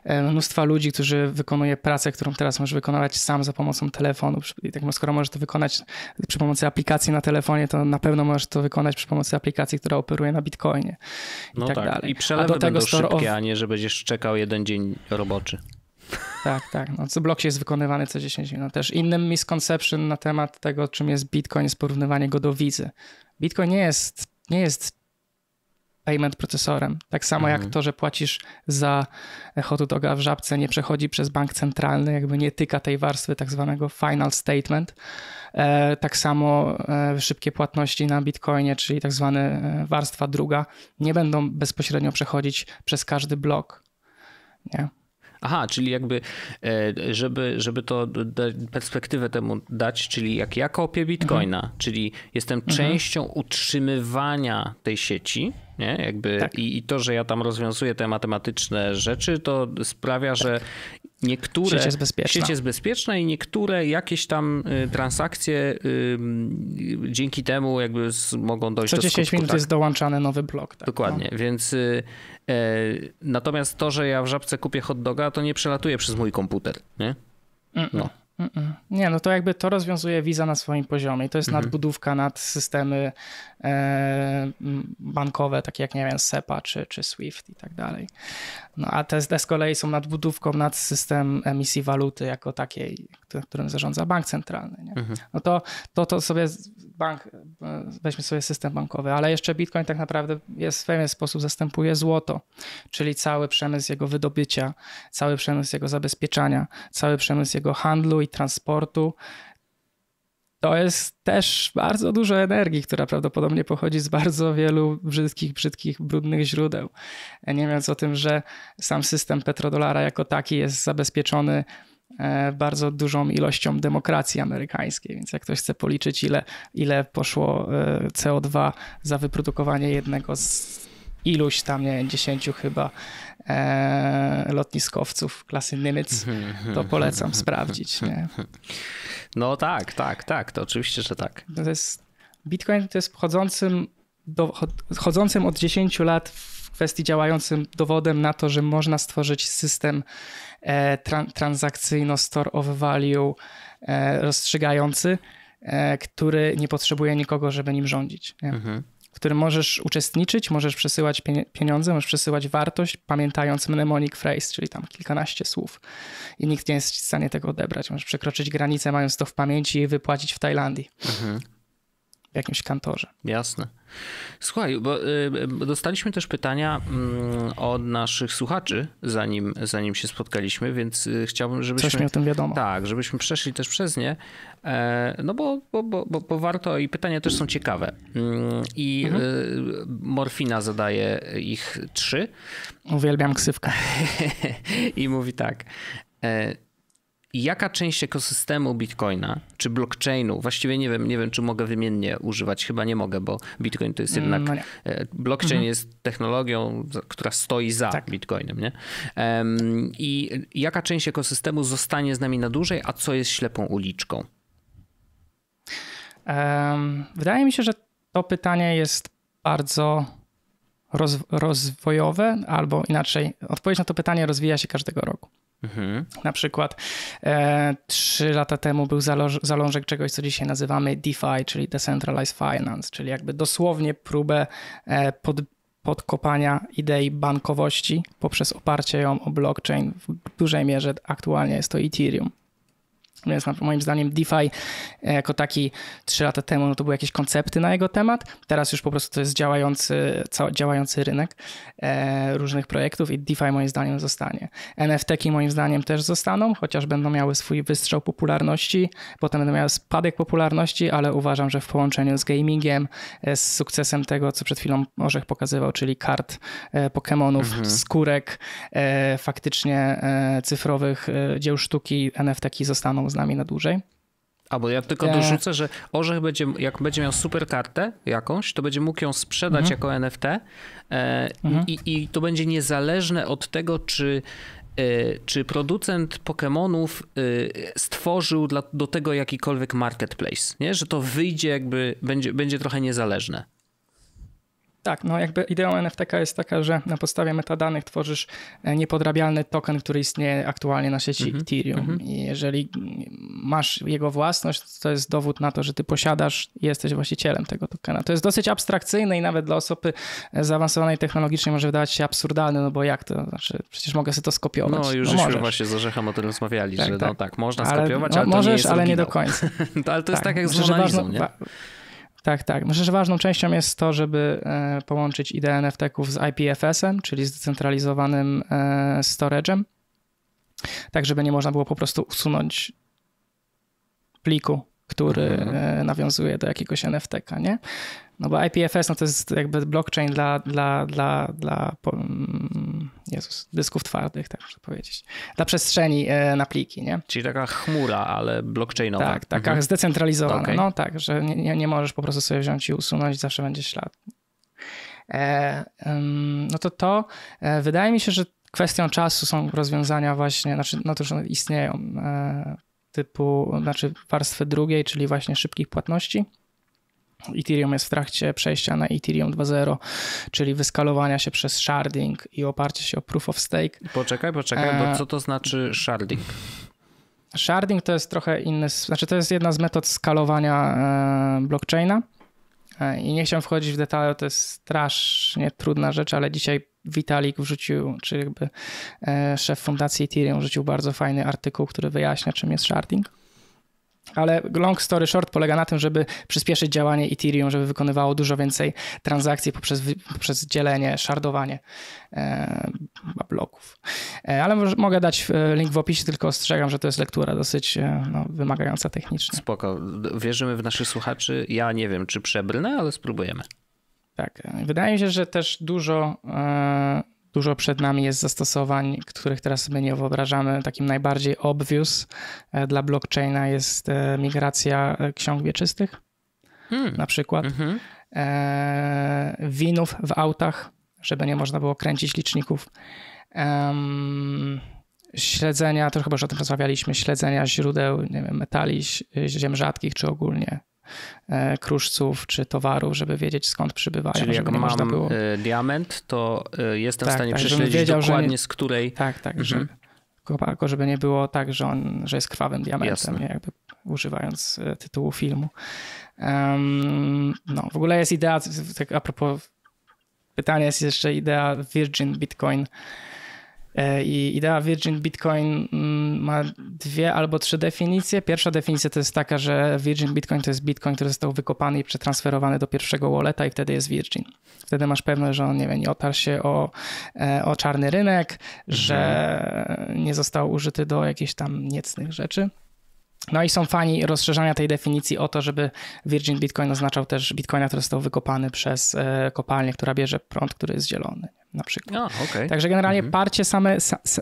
E, mnóstwa ludzi, którzy wykonuje pracę, którą teraz możesz wykonywać sam za pomocą telefonu. I tak skoro możesz to wykonać przy pomocy aplikacji na telefonie, to na pewno możesz to wykonać przy pomocy aplikacji, która operuje na Bitcoinie i no tak, tak, dalej. I przelewy a do tego szybkie, of... a nie, że będziesz czekał jeden dzień roboczy. Tak, tak. No, co blok jest wykonywany co 10 minut. No, też innym misconception na temat tego, czym jest Bitcoin, jest porównywanie go do wizy. Bitcoin nie jest, nie jest payment procesorem. Tak samo mhm. jak to, że płacisz za hot doga w żabce, nie przechodzi przez bank centralny, jakby nie tyka tej warstwy tak zwanego final statement. E, tak samo e, szybkie płatności na bitcoinie, czyli tak zwane warstwa druga, nie będą bezpośrednio przechodzić przez każdy blok. Nie? Aha, czyli jakby, e, żeby, żeby to perspektywę temu dać, czyli jak ja kopię bitcoina, mhm. czyli jestem mhm. częścią utrzymywania tej sieci, nie? Jakby tak. i, i, to, że ja tam rozwiązuję te matematyczne rzeczy, to sprawia, tak. że Niektóre sieć jest bezpieczna. Sieć jest bezpieczna i niektóre jakieś tam y, transakcje y, dzięki temu jakby z, mogą dojść Co do skutku. minut tak. jest dołączany nowy blok. Tak, Dokładnie, no. więc y, e, natomiast to, że ja w Żabce kupię hot doga, to nie przelatuje przez mój komputer, nie? No. Nie, no to jakby to rozwiązuje Visa na swoim poziomie. I to jest mhm. nadbudówka nad systemy e, bankowe, takie jak, nie wiem, SEPA czy, czy SWIFT i tak dalej. No a te, te z kolei są nadbudówką nad system emisji waluty jako takiej, którym zarządza bank centralny. Mhm. No to, to, to sobie bank, e, weźmy sobie system bankowy, ale jeszcze Bitcoin tak naprawdę jest w pewien sposób zastępuje złoto, czyli cały przemysł jego wydobycia, cały przemysł jego zabezpieczania, cały przemysł jego handlu i transportu. To jest też bardzo dużo energii, która prawdopodobnie pochodzi z bardzo wielu brzydkich, brzydkich, brudnych źródeł. Nie mówiąc o tym, że sam system petrodolara jako taki jest zabezpieczony e, bardzo dużą ilością demokracji amerykańskiej. Więc jak ktoś chce policzyć, ile, ile poszło e, CO2 za wyprodukowanie jednego z iluś tam, nie wiem, dziesięciu chyba e, lotniskowców klasy Niemiec, mhm. to polecam sprawdzić. Nie? No tak, tak, tak, to oczywiście, że tak. To jest, Bitcoin to jest chodzącym, do, chodzącym od 10 lat w kwestii działającym dowodem na to, że można stworzyć system e, transakcyjno-store of value e, rozstrzygający, e, który nie potrzebuje nikogo, żeby nim rządzić. Nie? Mhm którym możesz uczestniczyć, możesz przesyłać pieniądze, możesz przesyłać wartość, pamiętając mnemonic phrase, czyli tam kilkanaście słów. I nikt nie jest w stanie tego odebrać. Możesz przekroczyć granicę, mając to w pamięci i wypłacić w Tajlandii. Mhm w jakimś kantorze. Jasne. Słuchaj, bo y, dostaliśmy też pytania mm, od naszych słuchaczy, zanim, zanim się spotkaliśmy, więc y, chciałbym, żebyśmy. Coś mi o tym wiadomo. Tak, żebyśmy przeszli też przez nie. E, no bo, bo, bo, bo, warto i pytania też są ciekawe. Mm, I mhm. Y, Morfina zadaje ich trzy. Uwielbiam ksywkę. I mówi tak. E, jaka część ekosystemu Bitcoina czy blockchainu, właściwie nie wiem, nie wiem czy mogę wymiennie używać, chyba nie mogę, bo Bitcoin to jest mm, jednak, no e, blockchain mhm. jest technologią, która stoi za tak. Bitcoinem, nie? Um, I jaka część ekosystemu zostanie z nami na dłużej, a co jest ślepą uliczką? Um, wydaje mi się, że to pytanie jest bardzo roz rozwojowe, albo inaczej, odpowiedź na to pytanie rozwija się każdego roku. Mhm. Na przykład e, trzy lata temu był zalążek czegoś, co dzisiaj nazywamy DeFi, czyli Decentralized Finance, czyli jakby dosłownie próbę e, pod, podkopania idei bankowości poprzez oparcie ją o blockchain. W dużej mierze aktualnie jest to Ethereum. Więc no moim zdaniem DeFi e, jako taki 3 lata temu no to były jakieś koncepty na jego temat. Teraz już po prostu to jest działający, działający rynek e, różnych projektów i DeFi moim zdaniem zostanie. NFT-ki moim zdaniem też zostaną, chociaż będą miały swój wystrzał popularności, potem będą miały spadek popularności, ale uważam, że w połączeniu z gamingiem, e, z sukcesem tego, co przed chwilą Orzech pokazywał, czyli kart Pokémonów, mhm. skórek faktycznie cyfrowych dzieł sztuki, NFT-ki zostaną z nami na dłużej. Albo ja tylko e... dorzucę, że Orzech będzie, jak będzie miał super kartę jakąś, to będzie mógł ją sprzedać mhm. jako NFT e, mhm. i, i to będzie niezależne od tego, czy e, czy producent Pokémonów e, stworzył dla, do tego jakikolwiek marketplace, nie? że to wyjdzie jakby, będzie, będzie trochę niezależne. Tak, no jakby ideą NFTK jest taka, że na podstawie metadanych tworzysz e, niepodrabialny token, który istnieje aktualnie na sieci mm -hmm. Ethereum. Mm -hmm. I jeżeli masz jego własność, to jest dowód na to, że ty posiadasz i jesteś właścicielem tego tokena. To jest dosyć abstrakcyjne i nawet dla osoby e, zaawansowanej technologicznie może wydawać się absurdalne, no bo jak to? Znaczy, przecież mogę sobie to skopiować. No już no, żeśmy właśnie z Orzechem o tym rozmawiali, tak, że tak. no tak, można skopiować, ale, no, ale możesz, nie ale nie do końca. ale to jest tak, tak jak z Monalizą, nie? Tak, tak. Myślę, no, że ważną częścią jest to, żeby e, połączyć ideę NFT-ków z IPFS-em, czyli decentralizowanym e, storage'em, tak żeby nie można było po prostu usunąć pliku, który mhm. e, nawiązuje do jakiegoś NFT-ka, nie? No bo IPFS no to jest jakby blockchain dla, dla, dla, dla mm, Jezus, dysków twardych, tak muszę powiedzieć. Dla przestrzeni e, na pliki, nie? Czyli taka chmura, ale blockchainowa. Tak, taka mhm. zdecentralizowana. Okay. No tak, że nie, nie, nie możesz po prostu sobie wziąć i usunąć, zawsze będzie ślad. E, no to to, e, wydaje mi się, że kwestią czasu są rozwiązania właśnie, znaczy, no to już istnieją, typu, znaczy warstwy drugiej, czyli właśnie szybkich płatności Ethereum jest w trakcie przejścia na Ethereum 2.0, czyli wyskalowania się przez sharding i oparcie się o proof of stake. Poczekaj, poczekaj, bo e, co to znaczy sharding? Sharding to jest trochę inny, znaczy to jest jedna z metod skalowania e, blockchaina. E, I nie chciałem wchodzić w detale, to jest strasznie trudna rzecz, ale dzisiaj Vitalik wrzucił, czy jakby szef fundacji Ethereum wrzucił bardzo fajny artykuł, który wyjaśnia, czym jest sharding. Ale long story short polega na tym, żeby przyspieszyć działanie Ethereum, żeby wykonywało dużo więcej transakcji poprzez, poprzez dzielenie, shardowanie e, bloków. E, ale mogę dać e, link w opisie, tylko ostrzegam, że to jest lektura dosyć e, no, wymagająca technicznie. Spoko. Wierzymy w naszych słuchaczy. Ja nie wiem, czy przebrnę, ale spróbujemy. Tak. Wydaje mi się, że też dużo... E, Dużo przed nami jest zastosowań, których teraz my nie wyobrażamy. Takim najbardziej obvious e, dla blockchaina jest e, migracja e, ksiąg wieczystych, hmm. na przykład. Mhm. Winów w autach, żeby nie można było kręcić liczników. Um, śledzenia, to chyba już o tym rozmawialiśmy, śledzenia źródeł nie wiem, metali ziem rzadkich czy ogólnie E, kruszców czy towarów, żeby wiedzieć skąd przybywają. Czyli jak mam było... E, diament, to e, jestem tak, w stanie tak, prześledzić dokładnie nie... z której... Tak, tak, mhm. żeby, tylko żeby nie było tak, że on że jest krwawym diamentem, jakby używając tytułu filmu. Um, no, w ogóle jest idea, tak a propos pytania, jest jeszcze idea Virgin Bitcoin, E, I idea Virgin Bitcoin mm, ma dwie albo trzy definicje. Pierwsza definicja to jest taka, że Virgin Bitcoin to jest Bitcoin, który został wykopany i przetransferowany do pierwszego walleta i wtedy jest Virgin. Wtedy masz pewność, że on nie, wiem, nie otarł się o, e, o czarny rynek, że mhm. nie został użyty do jakichś tam niecnych rzeczy. No i są fani rozszerzania tej definicji o to, żeby Virgin Bitcoin oznaczał też bitcoina, który został wykopany przez e, kopalnię, która bierze prąd, który jest zielony na przykład. okay. Także generalnie mhm. parcie, same,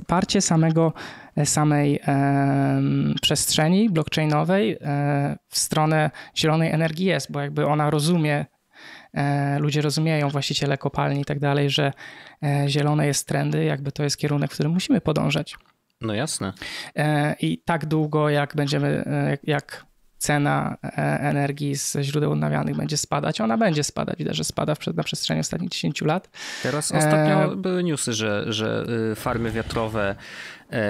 parcie samego, e, samej e, przestrzeni blockchainowej e, w stronę zielonej energii jest, bo jakby ona rozumie, e, ludzie rozumieją, właściciele kopalni i tak dalej, że e, zielone jest trendy, jakby to jest kierunek, w którym musimy podążać. No jasne. E, I tak długo, jak będziemy, e, jak cena e, energii z źródeł odnawialnych będzie spadać. Ona będzie spadać, widać, że spada na przestrzeni ostatnich 10 lat. Teraz ostatnio były newsy, że, że y, farmy wiatrowe,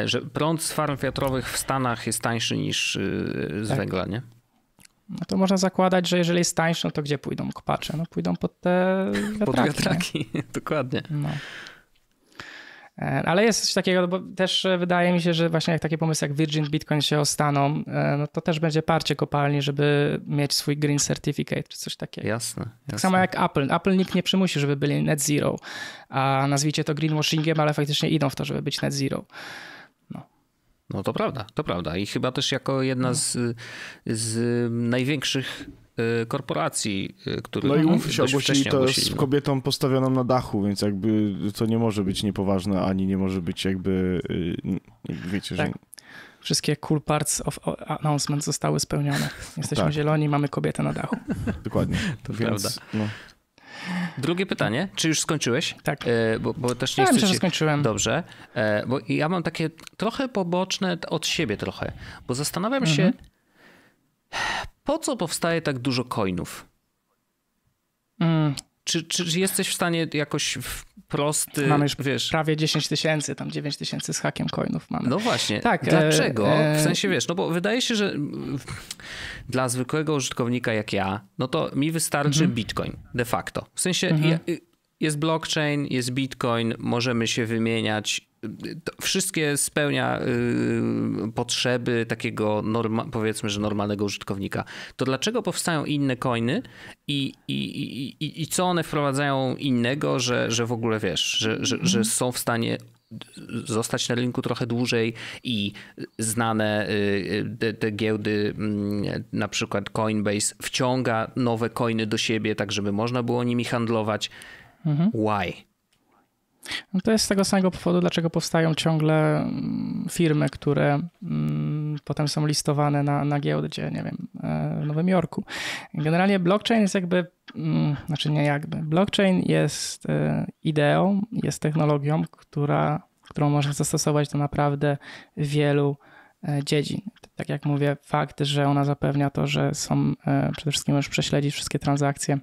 że prąd z farm wiatrowych w Stanach jest tańszy niż y, z tak. węgla, nie? No to można zakładać, że jeżeli jest tańszy, no to gdzie pójdą kopacze? No pójdą pod te wiatraki. Pod wiatraki, dokładnie. No. E, ale jest coś takiego, bo też e, wydaje mi się, że właśnie jak takie pomysły jak Virgin Bitcoin się ostaną, e, no to też będzie parcie kopalni, żeby mieć swój green certificate czy coś takiego. Jasne. Tak samo jak Apple. Apple nikt nie przymusi, żeby byli net zero, a nazwijcie to greenwashingiem, ale faktycznie idą w to, żeby być net zero. No, no to prawda, to prawda. I chyba też jako jedna no. z, z największych Y, korporacji, y, które... No i umówmy się, ogłosili to z kobietą postawioną na dachu, więc jakby to nie może być niepoważne, ani nie może być jakby, y, wiecie, tak. że... Wszystkie cool parts of announcement zostały spełnione. Jesteśmy tak. zieloni, mamy kobietę na dachu. Dokładnie. To więc, prawda. No. Drugie pytanie, czy już skończyłeś? Tak. E, bo, bo, też nie ja myślę, że skończyłem. Dobrze, e, bo ja mam takie trochę poboczne od siebie trochę, bo zastanawiam mhm. się, po co powstaje tak dużo coinów? Mm. Czy, czy, jesteś w stanie jakoś w prosty... Mamy już wiesz... prawie 10 tysięcy, tam 9 tysięcy z hakiem coinów mamy. No właśnie, tak, e, dlaczego? E, W sensie wiesz, no bo wydaje się, że dla zwykłego użytkownika jak ja, no to mi wystarczy mhm. bitcoin de facto. W sensie mhm. jest blockchain, jest bitcoin, możemy się wymieniać wszystkie spełnia y, potrzeby takiego norma, powiedzmy, że normalnego użytkownika. To dlaczego powstają inne coiny i, i, i, i co one wprowadzają innego, że, że w ogóle wiesz, że, że, mhm. że są w stanie zostać na rynku trochę dłużej i znane y, te, te, giełdy, mm, na przykład Coinbase, wciąga nowe coiny do siebie, tak żeby można było nimi handlować. Mhm. Why? No to jest z tego samego powodu, dlaczego powstają ciągle mm, firmy, które mm, potem są listowane na, na giełdzie, nie wiem, e, w Nowym Jorku. Generalnie blockchain jest jakby, mm, znaczy nie jakby, blockchain jest e, ideą, jest technologią, która, którą można zastosować do naprawdę wielu e, dziedzin. Tak jak mówię, fakt, że ona zapewnia to, że są przede wszystkim możesz prześledzić wszystkie transakcje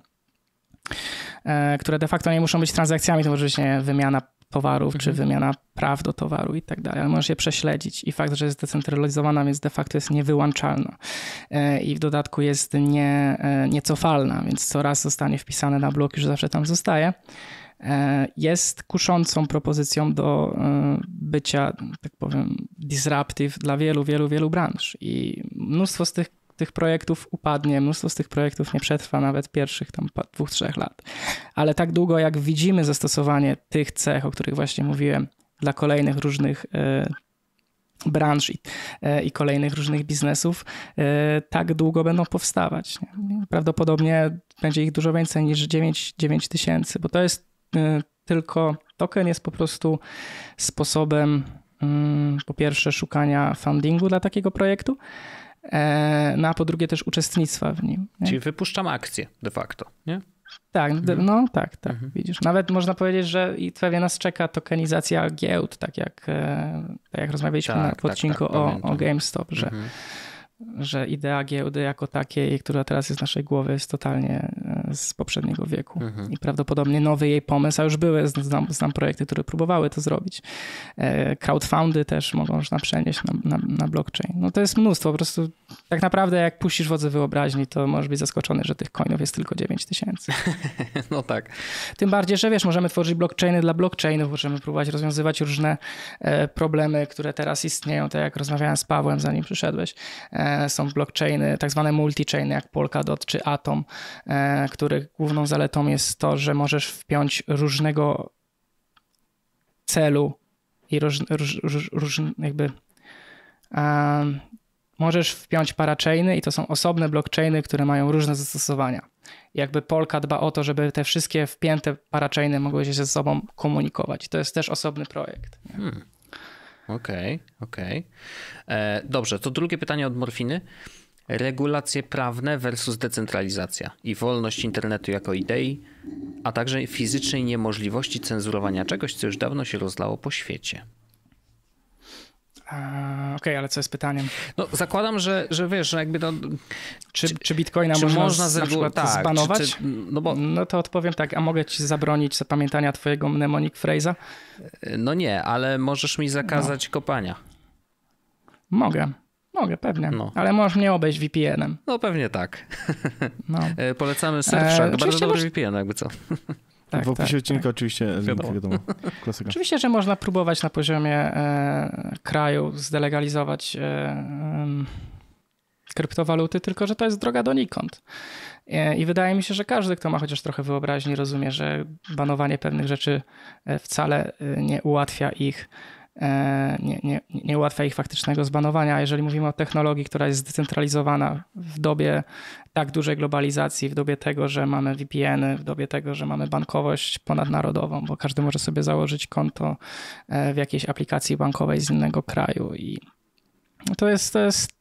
E, które de facto nie muszą być transakcjami, to może być nie, wymiana towarów, mhm. czy wymiana praw do towaru i tak dalej, ale możesz je prześledzić i fakt, że jest decentralizowana, więc de facto jest niewyłączalna e, i w dodatku jest nie, e, niecofalna, więc co raz zostanie wpisane na blok, już zawsze tam zostaje jest kuszącą propozycją do bycia, tak powiem, disruptive dla wielu, wielu, wielu branż. I mnóstwo z tych tych projektów upadnie, mnóstwo z tych projektów nie przetrwa nawet pierwszych tam dwóch, trzech lat. Ale tak długo jak widzimy zastosowanie tych cech, o których właśnie mówiłem, dla kolejnych różnych e, branż i, e, i, kolejnych różnych biznesów e, tak długo będą powstawać. Prawdopodobnie będzie ich dużo więcej niż 9, 9 tysięcy, bo to jest tylko token jest po prostu sposobem mm, po pierwsze szukania fundingu dla takiego projektu, E, no a po drugie też uczestnictwa w nim. Nie? Czyli wypuszczam akcję de facto, nie? Tak, mhm. no tak, tak, mhm. widzisz. Nawet można powiedzieć, że i pewnie nas czeka tokenizacja giełd, tak jak, e, tak jak rozmawialiśmy tak, na podcinku tak, tak, o, o, GameStop, że, mhm. że idea giełdy jako takiej, która teraz jest w naszej głowie, jest totalnie z poprzedniego wieku. Mhm. I prawdopodobnie nowy jej pomysł, a już były, znam, znam projekty, które próbowały to zrobić. E, crowdfundy też można przenieść na, na, na blockchain. No to jest mnóstwo, po prostu tak naprawdę jak puścisz wodze wyobraźni, to możesz być zaskoczony, że tych coinów jest tylko 9 tysięcy. No tak. Tym bardziej, że wiesz, możemy tworzyć blockchainy dla blockchainów, możemy próbować rozwiązywać różne e, problemy, które teraz istnieją, tak jak rozmawiałem z Pawłem, zanim przyszedłeś. E, są blockchainy, tak zwane multichainy, jak Polkadot czy Atom, których główną zaletą jest to, że możesz wpiąć różnego celu i róż, róż, róż, jakby um, możesz wpiąć parachainy i to są osobne blockchainy, które mają różne zastosowania. Jakby Polka dba o to, żeby te wszystkie wpięte parachainy mogły się ze sobą komunikować. To jest też osobny projekt. Hmm. Okej, okej. Okay, e, okay. Dobrze, to drugie pytanie od Morfiny regulacje prawne versus decentralizacja i wolność internetu jako idei, a także fizycznej niemożliwości cenzurowania czegoś, co już dawno się rozlało po świecie. Eee, okej, okay, ale co jest pytaniem? No, zakładam, że, że wiesz, że jakby to. No, czy, czy, bitcoina czy można, można z, na przykład tak, zbanować? Czy, no, bo... no to odpowiem tak, a mogę ci zabronić zapamiętania twojego mnemonic phrase'a? E, no nie, ale możesz mi zakazać no. kopania. Mogę. Mogę, pewnie. No. Ale możesz mnie obejść VPN-em. No pewnie tak. No. E, polecamy Surfshark. E, Bardzo dobry masz... VPN, jakby co. Tak, w opisie tak, odcinka tak. oczywiście link, wiadomo. wiadomo. Klasyka. Oczywiście, że można próbować na poziomie e, kraju zdelegalizować e, e, kryptowaluty, tylko że to jest droga donikąd. E, I wydaje mi się, że każdy, kto ma chociaż trochę wyobraźni, rozumie, że banowanie pewnych rzeczy e, wcale e, nie ułatwia ich E, nie, nie, nie ułatwia ich faktycznego zbanowania. Jeżeli mówimy o technologii, która jest zdecentralizowana w dobie tak dużej globalizacji, w dobie tego, że mamy VPN-y, w dobie tego, że mamy bankowość ponadnarodową, bo każdy może sobie założyć konto e, w jakiejś aplikacji bankowej z innego kraju i to jest, to jest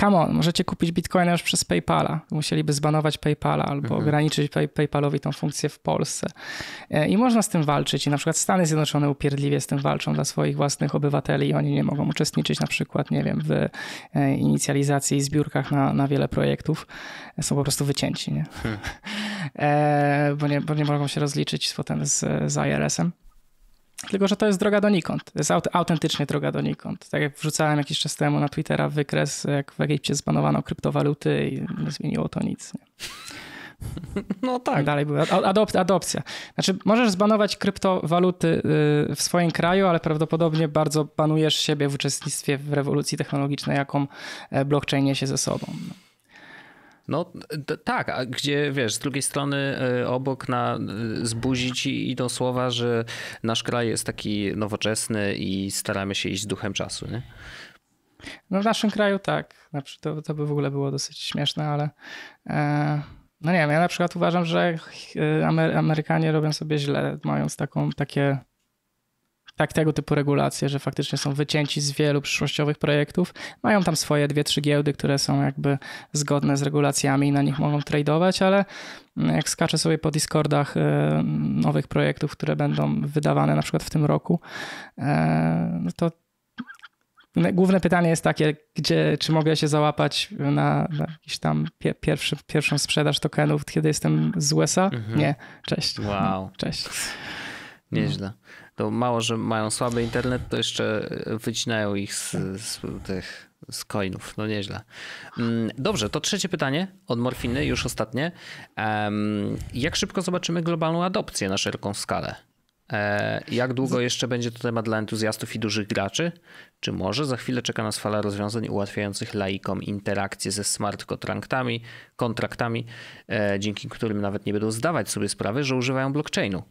come on, możecie kupić bitcoina już przez PayPala. Musieliby zbanować PayPala albo mhm. ograniczyć pay, PayPalowi tą funkcję w Polsce. E, I można z tym walczyć. I na przykład Stany Zjednoczone upierdliwie z tym walczą dla swoich własnych obywateli i oni nie mogą uczestniczyć na przykład, nie wiem, w e, inicjalizacji i zbiórkach na, na wiele projektów. Są po prostu wycięci, nie? Hmm. E, bo, nie bo nie mogą się rozliczyć potem z, z IRS-em. Tylko, że to jest droga donikąd. To jest autentycznie droga donikąd. Tak jak wrzucałem jakiś czas temu na Twittera wykres, jak w Egipcie zbanowano kryptowaluty i nie zmieniło to nic. Nie? No tak. Dalej była adop, adopcja. Znaczy, możesz zbanować kryptowaluty y, w swoim kraju, ale prawdopodobnie bardzo banujesz siebie w uczestnictwie w rewolucji technologicznej, jaką e, blockchain niesie ze sobą. No. No tak, a gdzie wiesz, z drugiej strony y, obok na y, zbuzi ci idą słowa, że nasz kraj jest taki nowoczesny i staramy się iść z duchem czasu, nie? No w naszym kraju tak. Znaczy, to, to by w ogóle było dosyć śmieszne, ale e, no nie wiem, ja na przykład uważam, że y, Amer Amerykanie robią sobie źle, mając taką, takie tak tego typu regulacje, że faktycznie są wycięci z wielu przyszłościowych projektów. Mają tam swoje dwie, trzy giełdy, które są jakby zgodne z regulacjami i na nich mogą tradeować, ale mm, jak skaczę sobie po Discordach e, nowych projektów, które będą wydawane na przykład w tym roku, e, no to Główne pytanie jest takie, gdzie, czy mogę się załapać na, na jakiś tam pie, pierwszy, pierwszą sprzedaż tokenów, kiedy jestem z USA? Mhm. Nie, cześć. Wow. Cześć. Nieźle to mało, że mają słaby internet, to jeszcze wycinają ich z, z tych z coinów. No nieźle. Mm, dobrze, to trzecie pytanie od Morfiny, już ostatnie. Jak szybko zobaczymy globalną adopcję na szeroką skalę? E, jak długo jeszcze będzie to temat dla entuzjastów i dużych graczy? Czy może za chwilę czeka nas fala rozwiązań ułatwiających laikom interakcje ze smart kontraktami, kontraktami e, dzięki którym nawet nie będą zdawać sobie sprawy, że używają blockchainu?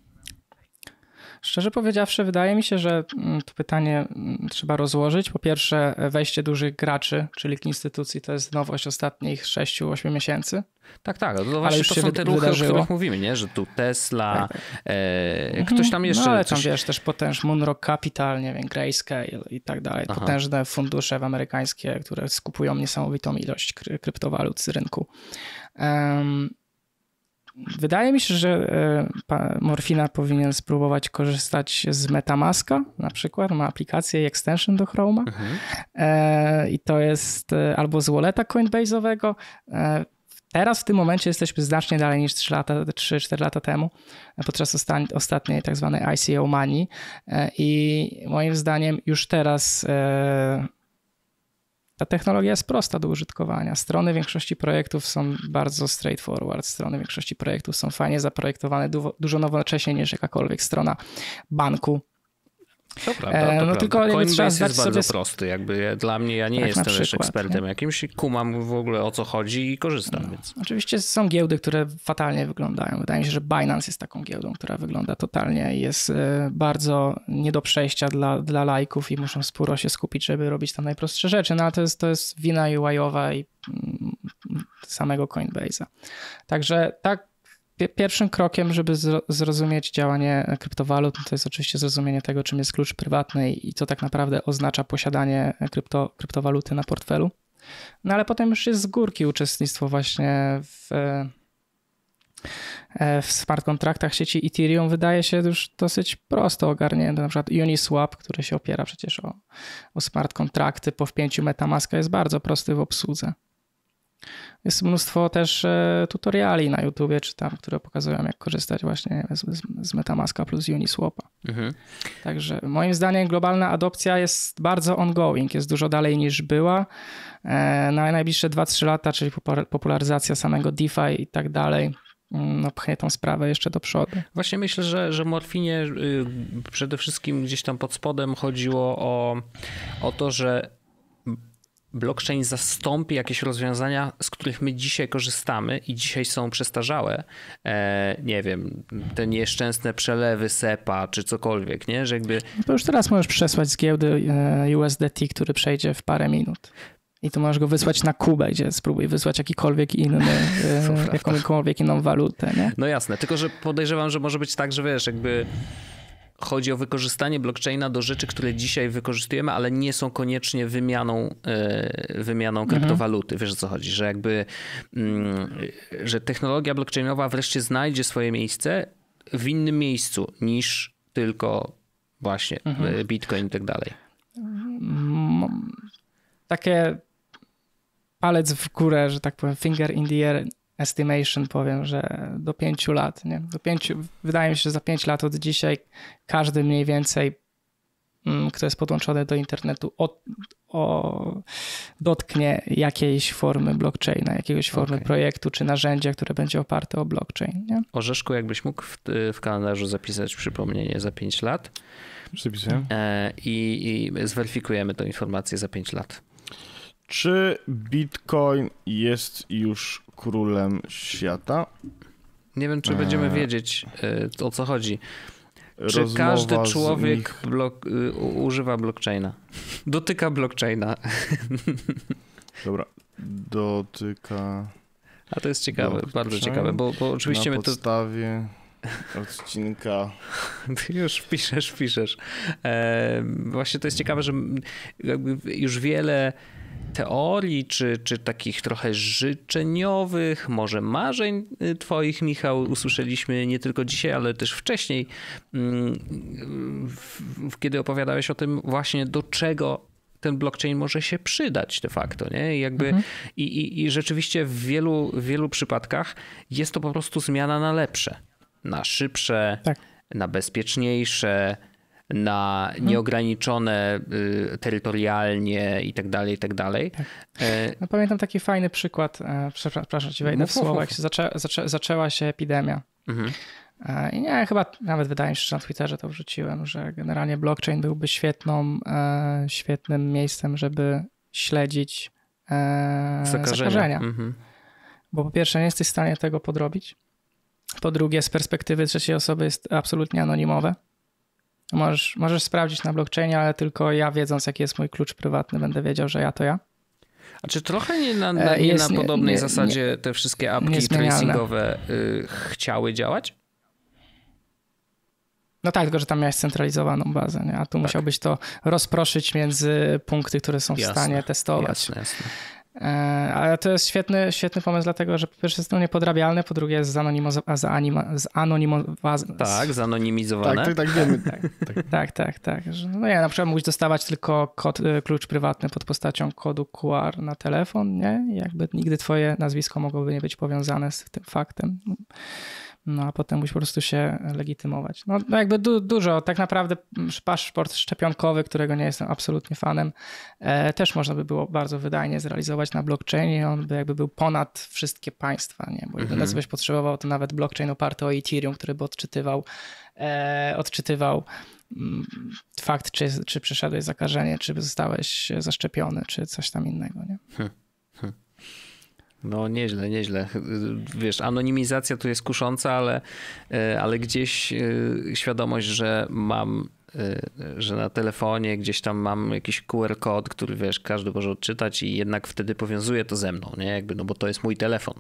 Szczerze powiedziawszy, wydaje mi się, że mm, to pytanie mm, trzeba rozłożyć. Po pierwsze, wejście dużych graczy, czyli instytucji, to jest nowość ostatnich 6-8 miesięcy. Tak, tak, no to ale to są te ruchy, wydarzyło. o których mówimy, nie? że tu Tesla, tak. e, ktoś mhm. tam no, jeszcze... No ale tam wiesz, też potężny Monroe Capital, nie wiem, Grayscale i tak dalej, Aha. potężne fundusze amerykańskie, które skupują niesamowitą ilość kry kryptowalut z rynku. Um, Wydaje mi się, że e, Morfina powinien spróbować korzystać z Metamaska na przykład. Ma aplikację i extension do Chroma. Mhm. E, I to jest e, albo z walleta Coinbase'owego. Teraz w tym momencie jesteśmy znacznie dalej niż 3-4 lata, lata temu, podczas ostatniej tak zwanej ICO Money i moim zdaniem już teraz ta technologia jest prosta do użytkowania. Strony większości projektów są bardzo straightforward. Strony większości projektów są fajnie zaprojektowane, dużo nowocześniej niż jakakolwiek strona banku to prawda, to e, no prawda. tylko Coinbase trzeba zdać jest bardzo sobie... prosty. Jakby dla mnie ja nie tak, jestem też ekspertem nie? jakimś kumam w ogóle o co chodzi i korzystam. No. Więc. Oczywiście są giełdy, które fatalnie wyglądają. Wydaje mi się, że Binance jest taką giełdą, która wygląda totalnie i jest e, bardzo nie do przejścia dla, dla lajków i muszą sporo się skupić, żeby robić tam najprostsze rzeczy. No ale to jest, to jest wina UI-owa i mm, samego Coinbase'a. Także tak Pierwszym krokiem, żeby zrozumieć działanie kryptowalut, to jest oczywiście zrozumienie tego, czym jest klucz prywatny i co tak naprawdę oznacza posiadanie krypto, kryptowaluty na portfelu. No ale potem już jest z górki uczestnictwo właśnie w, e, w smart kontraktach sieci Ethereum wydaje się już dosyć prosto ogarnięte. Na przykład Uniswap, który się opiera przecież o, o smart kontrakty po wpięciu Metamaska jest bardzo prosty w obsłudze. Jest mnóstwo też e, tutoriali na YouTubie czy tam, które pokazują jak korzystać właśnie z, z Metamaska plus Uniswapa. Mhm. Także moim zdaniem globalna adopcja jest bardzo ongoing, jest dużo dalej niż była. E, na najbliższe 2-3 lata, czyli popularyzacja samego DeFi i tak dalej, mm, no, pchnie tą sprawę jeszcze do przodu. Właśnie myślę, że, że Morfinie y, przede wszystkim gdzieś tam pod spodem chodziło o, o to, że blockchain zastąpi jakieś rozwiązania, z których my dzisiaj korzystamy i dzisiaj są przestarzałe. E, nie wiem, te nieszczęsne przelewy SEPA czy cokolwiek, nie? Że jakby... No to już teraz możesz przesłać z giełdy e, USDT, który przejdzie w parę minut. I to możesz go wysłać na Kubę, gdzie spróbuj wysłać jakikolwiek inny, e, jakąkolwiek inną walutę. Nie? No jasne, tylko że podejrzewam, że może być tak, że wiesz, jakby chodzi o wykorzystanie blockchaina do rzeczy, które dzisiaj wykorzystujemy, ale nie są koniecznie wymianą, e, wymianą mhm. kryptowaluty. Wiesz o co chodzi, że jakby, mm, że technologia blockchainowa wreszcie znajdzie swoje miejsce w innym miejscu niż tylko właśnie mhm. E, Bitcoin i tak dalej. Mm, takie palec w górę, że tak powiem, finger in the air estimation powiem, że do pięciu lat. Nie? Do pięciu, wydaje mi się, że za pięć lat od dzisiaj każdy mniej więcej, mm, kto jest podłączony do internetu, od, o, dotknie jakiejś formy blockchaina, jakiegoś formy okay. projektu czy narzędzia, które będzie oparte o blockchain. Nie? Orzeszku, jakbyś mógł w, w kalendarzu zapisać przypomnienie za 5 lat. Przypisuję. E, I, I zweryfikujemy tę informację za 5 lat. Czy Bitcoin jest już królem świata? Nie wiem, czy będziemy eee. wiedzieć, y, o co chodzi. Czy Rozmowa każdy człowiek nich... blok, y, używa blockchaina? Dotyka blockchaina. Dobra, dotyka. A to jest ciekawe, bardzo ciekawe, bo, bo oczywiście my to. podstawie odcinka. Ty już piszesz, piszesz. E, właśnie to jest ciekawe, że już wiele teorii, czy, czy takich trochę życzeniowych, może marzeń y, Twoich, Michał, usłyszeliśmy nie tylko dzisiaj, ale też wcześniej, mm, kiedy opowiadałeś o tym właśnie, do czego ten blockchain może się przydać de facto, nie? I jakby, mhm. i, i, i, rzeczywiście w wielu, w wielu przypadkach jest to po prostu zmiana na lepsze, na szybsze, tak. na bezpieczniejsze, na mhm. nieograniczone y, terytorialnie i tak dalej, i tak dalej. Tak. E, no, pamiętam taki fajny przykład, e, przepraszam ci wejdę w no, słowo, jak się zaczę, zaczę, zaczęła się epidemia. Mhm. E, I nie, chyba nawet wydaje mi się, że na Twitterze to wrzuciłem, że generalnie blockchain byłby świetną, świetnym miejscem, żeby śledzić zakażenia. zakażenia. Mhm. Bo po pierwsze nie jesteś w stanie tego podrobić, po drugie z perspektywy trzeciej osoby jest absolutnie anonimowe. Możesz, możesz sprawdzić na blockchainie, ale tylko ja wiedząc, jaki jest mój klucz prywatny, będę wiedział, że ja to ja. A czy trochę nie na, na, e, nie jest, na podobnej nie, zasadzie nie, te wszystkie apki tracingowe y, chciały działać? No tak, tylko że tam miałeś centralizowaną bazę, nie? a tu tak. musiałbyś to rozproszyć między punkty, które są w stanie testować. Jasne, jasne. E, ale to jest świetny, świetny pomysł, dlatego że po pierwsze jest to niepodrabialne, po drugie jest zanonimizowane. tak, zanonimizowane. Tak, tak, tak wiemy. tak, tak, tak, tak, tak. No ja na przykład mógł dostawać tylko kod, y, klucz prywatny pod postacią kodu QR na telefon, nie? Jakby nigdy twoje nazwisko mogłoby nie być powiązane z tym faktem no a potem musisz po prostu się legitymować. No, no jakby du dużo, tak naprawdę mm, paszport szczepionkowy, którego nie jestem absolutnie fanem, e, też można by było bardzo wydajnie zrealizować na blockchainie. On by jakby był ponad wszystkie państwa, nie? bo jedyne, mhm. co byś potrzebował, to nawet blockchain oparty o Ethereum, który by odczytywał, e, odczytywał m, mm, fakt, czy, czy przeszedłeś zakażenie, czy zostałeś e, zaszczepiony, czy coś tam innego. Nie? Hmm. Hmm. No nieźle, nieźle. Wiesz, anonimizacja tu jest kusząca, ale, e, ale gdzieś e, świadomość, że mam e, że na telefonie gdzieś tam mam jakiś QR kod, który wiesz, każdy może odczytać i jednak wtedy powiązuje to ze mną, nie? Jakby, no bo to jest mój telefon.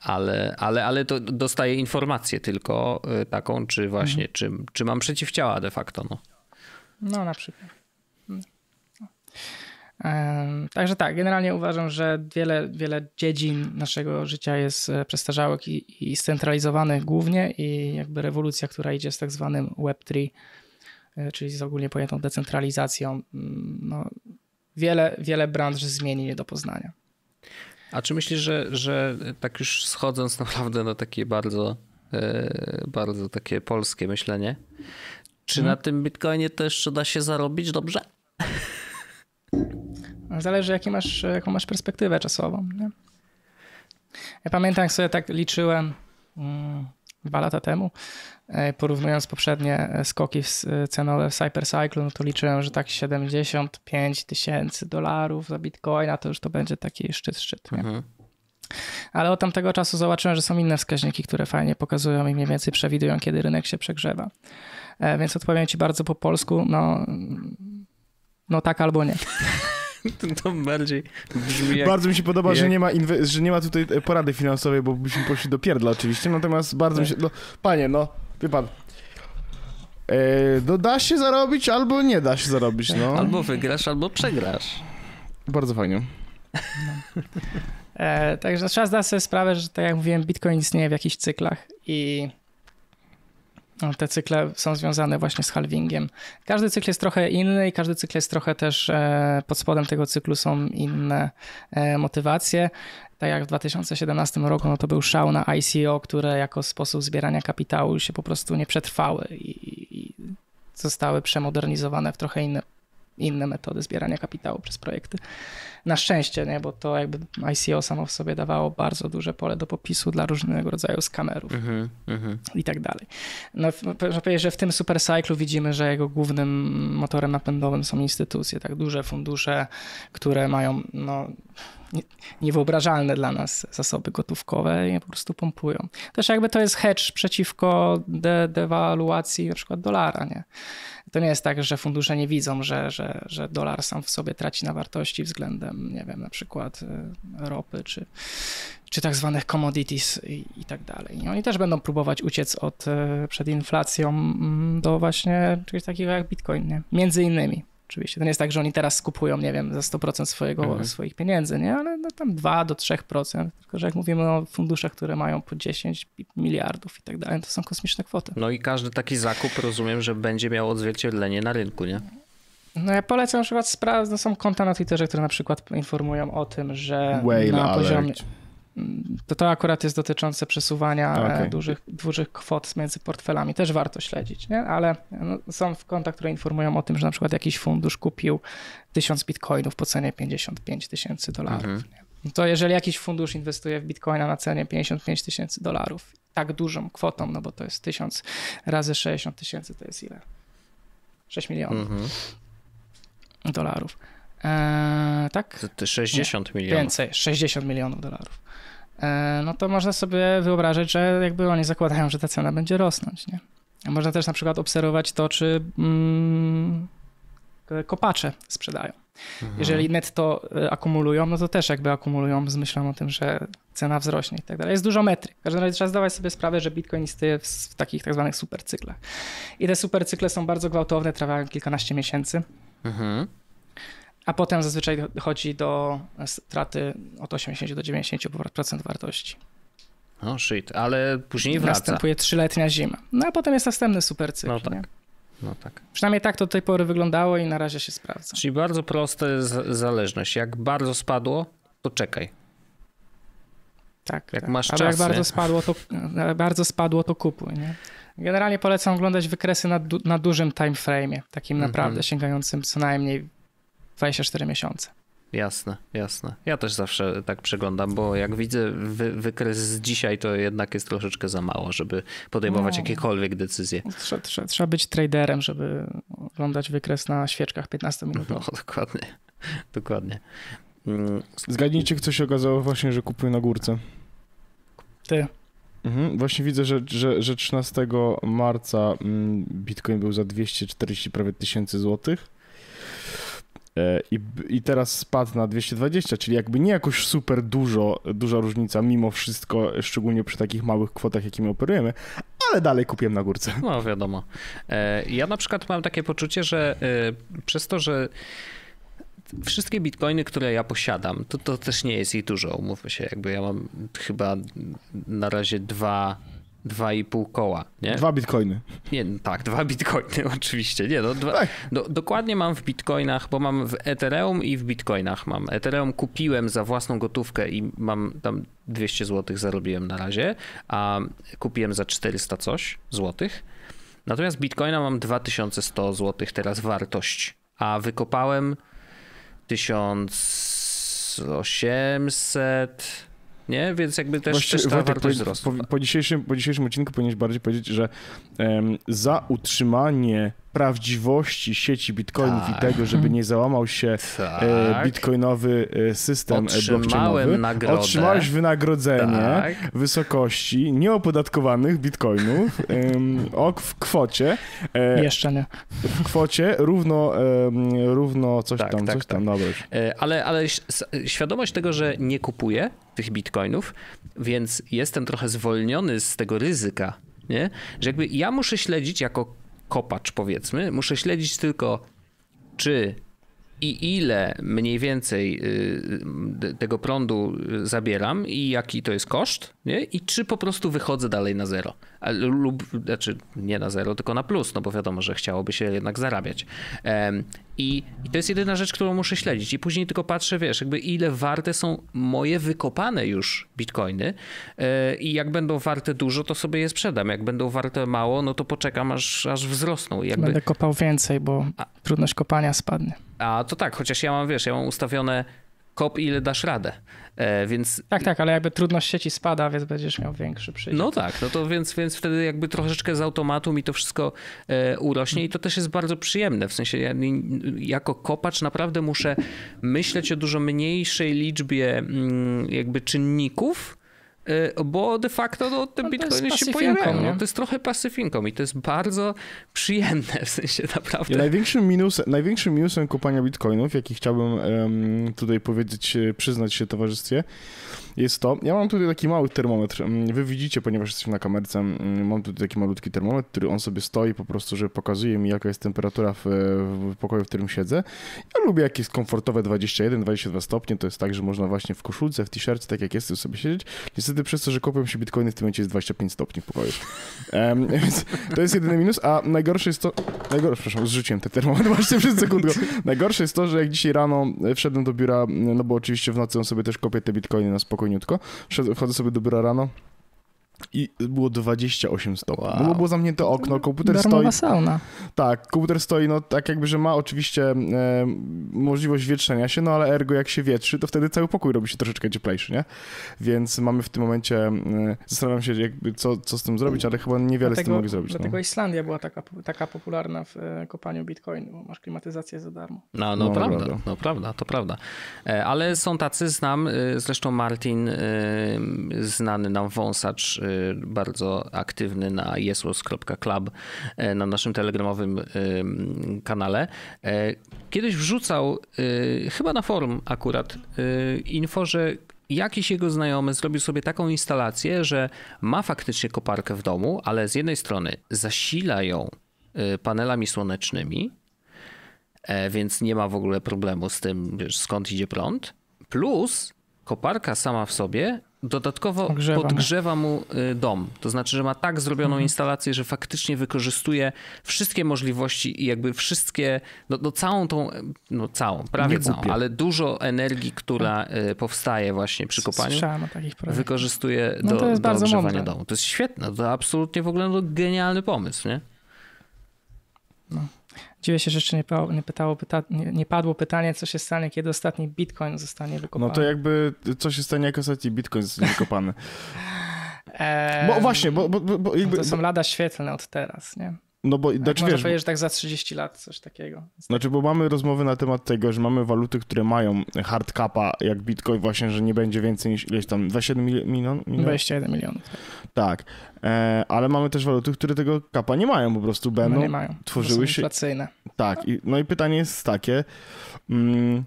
Ale, ale, ale to dostaję informację tylko taką, czy właśnie, mhm. czy, czy mam przeciwciała de facto, no. No na przykład. Także tak, generalnie uważam, że wiele, wiele dziedzin naszego życia jest e, przestarzałych i, i scentralizowanych głównie i jakby rewolucja, która idzie z tak zwanym Web3, e, czyli z ogólnie pojętą decentralizacją, no, wiele, wiele branż zmieni nie do poznania. A czy myślisz, że, że tak już schodząc naprawdę na takie bardzo, e, bardzo takie polskie myślenie, czy hmm. na tym Bitcoinie to jeszcze da się zarobić dobrze? Zależy, jakie masz, jaką masz perspektywę czasową. Nie? Ja pamiętam, jak sobie tak liczyłem mm, dwa lata temu, e, porównując poprzednie e, skoki e, cenowe w No to liczyłem, że tak 75 tysięcy dolarów za bitcoina to już to będzie taki szczyt, szczyt. Mhm. Ale od tamtego czasu zobaczyłem, że są inne wskaźniki, które fajnie pokazują i mniej więcej przewidują, kiedy rynek się przegrzewa. Więc odpowiem Ci bardzo po polsku. No, no tak albo nie. To bardziej brzmi jak, Bardzo mi się podoba, jak... że, nie ma inwe- że nie ma tutaj e, porady finansowej, bo byśmy poszli do pierdla oczywiście, natomiast bardzo mi tak. się... No, panie, no, wie pan, e, no da się zarobić, albo nie da się zarobić, no. Albo wygrasz, albo przegrasz. Bardzo fajnie. No. E, także trzeba zdać sobie sprawę, że tak jak mówiłem, Bitcoin istnieje w jakichś cyklach i no, te cykle są związane właśnie z halvingiem. Każdy cykl jest trochę inny i każdy cykl jest trochę też e, pod spodem tego cyklu są inne e, motywacje. Tak jak w 2017 roku, no to był szał na ICO, które jako sposób zbierania kapitału się po prostu nie przetrwały i, zostały przemodernizowane w trochę inne, inne metody zbierania kapitału przez projekty na szczęście, nie? bo to jakby ICO samo w sobie dawało bardzo duże pole do popisu dla różnego rodzaju skamerów mhm, mhm. i tak dalej. No, no powiedzieć, że w tym supercyklu widzimy, że jego głównym motorem napędowym są instytucje, tak duże fundusze, które mają no, niewyobrażalne dla nas zasoby gotówkowe i po prostu pompują. Też jakby to jest hedge przeciwko de dewaluacji na przykład dolara, nie? To nie jest tak, że fundusze nie widzą, że, że, że dolar sam w sobie traci na wartości względem nie wiem, na przykład y, ropy czy, czy tak zwanych commodities i, i tak dalej. I oni też będą próbować uciec od, y, przed inflacją mm, do właśnie czegoś takiego jak bitcoin, nie? między innymi. Oczywiście to nie jest tak, że oni teraz skupują, nie wiem, za 100% swojego, mhm. swoich pieniędzy, nie? ale no tam 2 do 3%. Tylko, że jak mówimy o funduszach, które mają po 10 miliardów i tak dalej, to są kosmiczne kwoty. No i każdy taki zakup rozumiem, że będzie miał odzwierciedlenie na rynku, nie? No ja polecam na przykład, spra- no są konta na Twitterze, które na przykład informują o tym, że Whale na alert. poziomie... To, to akurat jest dotyczące przesuwania okay. dużych, dużych kwot między portfelami. Też warto śledzić, nie? ale no, są konta, które informują o tym, że na przykład jakiś fundusz kupił 1000 bitcoinów po cenie 55 tysięcy dolarów. Mhm. No to jeżeli jakiś fundusz inwestuje w bitcoina na cenie 55 tysięcy dolarów, tak dużą kwotą, no bo to jest 1000 razy 60 tysięcy, to jest ile? 6 milionów. Mhm dolarów. E, tak? 60 Nie, milionów. Więcej, 60 milionów dolarów. E, no to można sobie wyobrazić, że jakby oni zakładają, że ta cena będzie rosnąć. Nie? A można też na przykład obserwować to, czy mm, kopacze sprzedają. Mhm. Jeżeli netto e, akumulują, no to też jakby akumulują z myślą o tym, że cena wzrośnie i tak dalej. Jest dużo metryk. W każdym razie trzeba zdawać sobie sprawę, że Bitcoin istnieje w, w takich tak zwanych supercyklach. I te supercykle są bardzo gwałtowne, trwają kilkanaście miesięcy. Mhm. A potem zazwyczaj chodzi do straty od 80 do 90% wartości. No shit, ale później wraca. Następuje trzyletnia zima. No a potem jest następny super cykl. No tak. Nie? No tak. Przynajmniej tak to do tej pory wyglądało i na razie się sprawdza. Czyli bardzo prosta zależność. Jak bardzo spadło, to czekaj. Tak. Jak tak. masz czas. Ale jak bardzo spadło, to, bardzo spadło, to kupuj. Nie? Generalnie polecam oglądać wykresy na, du na dużym time frame, takim mm -hmm. naprawdę sięgającym co najmniej 24 miesiące. Jasne, jasne. Ja też zawsze tak przeglądam, bo jak widzę wy wykres z dzisiaj, to jednak jest troszeczkę za mało, żeby podejmować no. jakiekolwiek decyzje. Trzeba, trzeba, być traderem, żeby oglądać wykres na świeczkach 15 minut. No, dokładnie. Dokładnie. Mm. Zgadnijcie, kto się okazało właśnie, że kupuje na górce. Ty. Mhm, właśnie widzę, że, że, że 13 marca mm, Bitcoin był za 240 prawie tysięcy złotych. E, I, I teraz spadł na 220, czyli jakby nie jakoś super dużo, duża różnica mimo wszystko, szczególnie przy takich małych kwotach, jakimi operujemy, ale dalej kupiłem na górce. No wiadomo. E, ja na przykład mam takie poczucie, że e, przez to, że wszystkie bitcoiny, które ja posiadam, to, to też nie jest ich dużo, umówmy się, jakby ja mam chyba na razie dwa dwa i pół koła, nie? Dwa bitcoiny. Nie, no tak, dwa bitcoiny oczywiście, nie, no dwa, do, dokładnie mam w bitcoinach, bo mam w Ethereum i w bitcoinach mam. Ethereum kupiłem za własną gotówkę i mam tam 200 zł zarobiłem na razie, a kupiłem za 400 coś złotych. Natomiast bitcoina mam 2100 zł teraz wartość, a wykopałem 1800. Nie? Więc jakby też, Właściwie, też ta Wojtek, wartość wzrosła. Po, po, dzisiejszym, po dzisiejszym odcinku powinieneś bardziej powiedzieć, że um, za utrzymanie prawdziwości sieci bitcoinów tak. i tego, żeby nie załamał się e, tak. bitcoinowy e, system e, Otrzymałem blockchainowy. Nagrodę. Otrzymałeś wynagrodzenie tak. wysokości nieopodatkowanych bitcoinów o, w kwocie. Jeszcze nie. W kwocie równo, równo coś tak, tam, tak, coś tam. Dobra. Tak. Ale, ale świadomość tego, że nie kupuję tych bitcoinów, więc jestem trochę zwolniony z tego ryzyka, nie? że jakby ja muszę śledzić jako kopacz, powiedzmy, muszę śledzić tylko, czy i ile mniej więcej y, y, y, tego prądu zabieram i jaki to jest koszt, nie? i czy po prostu wychodzę dalej na zero. Lub, znaczy nie na zero, tylko na plus, no bo wiadomo, że chciałoby się jednak zarabiać. I, I, to jest jedyna rzecz, którą muszę śledzić. I później tylko patrzę, wiesz, jakby ile warte są moje wykopane już bitcoiny. E, I jak będą warte dużo, to sobie je sprzedam. Jak będą warte mało, no to poczekam, aż, aż wzrosną. I jakby... Będę kopał więcej, bo a, trudność kopania spadnie. A to tak, chociaż ja mam, wiesz, ja mam ustawione kop, ile dasz radę. E, więc... Tak, tak, ale jakby trudność sieci spada, więc będziesz miał większy przycisk. No tak, no to więc, więc wtedy jakby troszeczkę z automatu mi to wszystko e, urośnie i to też jest bardzo przyjemne. W sensie ja jako kopacz naprawdę muszę myśleć o dużo mniejszej liczbie mm, jakby czynników, Y, bo de facto no, te no, bitcoiny się pojawiają. No. no, to jest trochę pasyfinką i to jest bardzo przyjemne w sensie naprawdę. I największym, minusem, największym minusem kupania bitcoinów, jaki chciałbym um, tutaj powiedzieć, e, przyznać się towarzystwie, jest to, ja mam tutaj taki mały termometr. Mm, wy widzicie, ponieważ jesteśmy na kamerce, mm, mam tutaj taki malutki termometr, który on sobie stoi po prostu, że pokazuje mi jaka jest temperatura w, w pokoju, w którym siedzę. Ja lubię jakieś komfortowe 21-22 stopnie, to jest tak, że można właśnie w koszulce, w t-shircie, tak jak jestem sobie siedzieć. Niestety wtedy przez to, że kopią się bitcoiny, w tym momencie jest 25 stopni w pokoju. Um, więc to jest jedyny minus, a najgorsze jest to... Najgorsze, przepraszam, zrzuciłem te termometr właśnie przez sekundę. Najgorsze jest to, że jak dzisiaj rano e, wszedłem do biura, no bo oczywiście w nocy on sobie też kopie te bitcoiny na spokojniutko, wchodzę sobie do biura rano, i było 28 stopni. No wow. Bo było zamknięte okno, mm, komputer Darmowa stoi. sauna. Tak, komputer stoi, no tak jakby, że ma oczywiście e, możliwość wietrzenia się, no ale ergo jak się wietrzy, to wtedy cały pokój robi się troszeczkę cieplejszy, nie? Więc mamy w tym momencie, e, zastanawiam się jakby co, co z tym zrobić, ale chyba niewiele dlatego, z tym mogli zrobić. Dlatego no. Islandia była taka, taka popularna w e, kopaniu bitcoinu, bo masz klimatyzację za darmo. No, no, no, no prawda, prawda, no, no prawda, to prawda. E, ale są tacy, znam, e, zresztą Martin, znany nam wąsacz bardzo aktywny na jesłos.club e, na naszym telegramowym e, kanale, e, kiedyś wrzucał, chyba na forum akurat, info, że jakiś jego znajomy zrobił sobie taką instalację, że ma faktycznie koparkę w domu, ale z jednej strony zasila ją panelami słonecznymi, więc nie ma w ogóle problemu z tym, wiesz, skąd idzie prąd. Plus koparka sama w sobie dodatkowo Ogrzewamy. podgrzewa mu y, dom. To znaczy, że ma tak zrobioną mhm. instalację, że faktycznie wykorzystuje wszystkie możliwości i jakby wszystkie, no, no całą tą, no całą, prawie Nie całą, ale dużo energii, która tak. y, powstaje właśnie przy kopaniu, wykorzystuje no, do, do ogrzewania mądre. domu. To jest świetne, to absolutnie w ogóle no, genialny pomysł, nie? No. Dziwię się, że jeszcze nie, nie, pytało, pyta, nie, nie, padło pytanie, co się stanie, kiedy ostatni bitcoin zostanie wykopany. No to jakby, co się stanie, jak ostatni bitcoin zostanie wykopany. bo właśnie, bo, bo, bo jakby, to są lada świetlne od teraz, nie? No bo tak znaczy, wiesz, powiedzieć, że tak za 30 lat coś takiego. Znaczy, bo mamy rozmowy na temat tego, że mamy waluty, które mają hard capa, jak bitcoin właśnie, że nie będzie więcej niż ileś tam 27 mil milion, 21 milionów. Tak. tak, e, ale mamy też waluty, które tego kapa nie mają, po prostu będą no nie mają. tworzyły się... inflacyjne. Tak, i, no i pytanie jest takie, mm,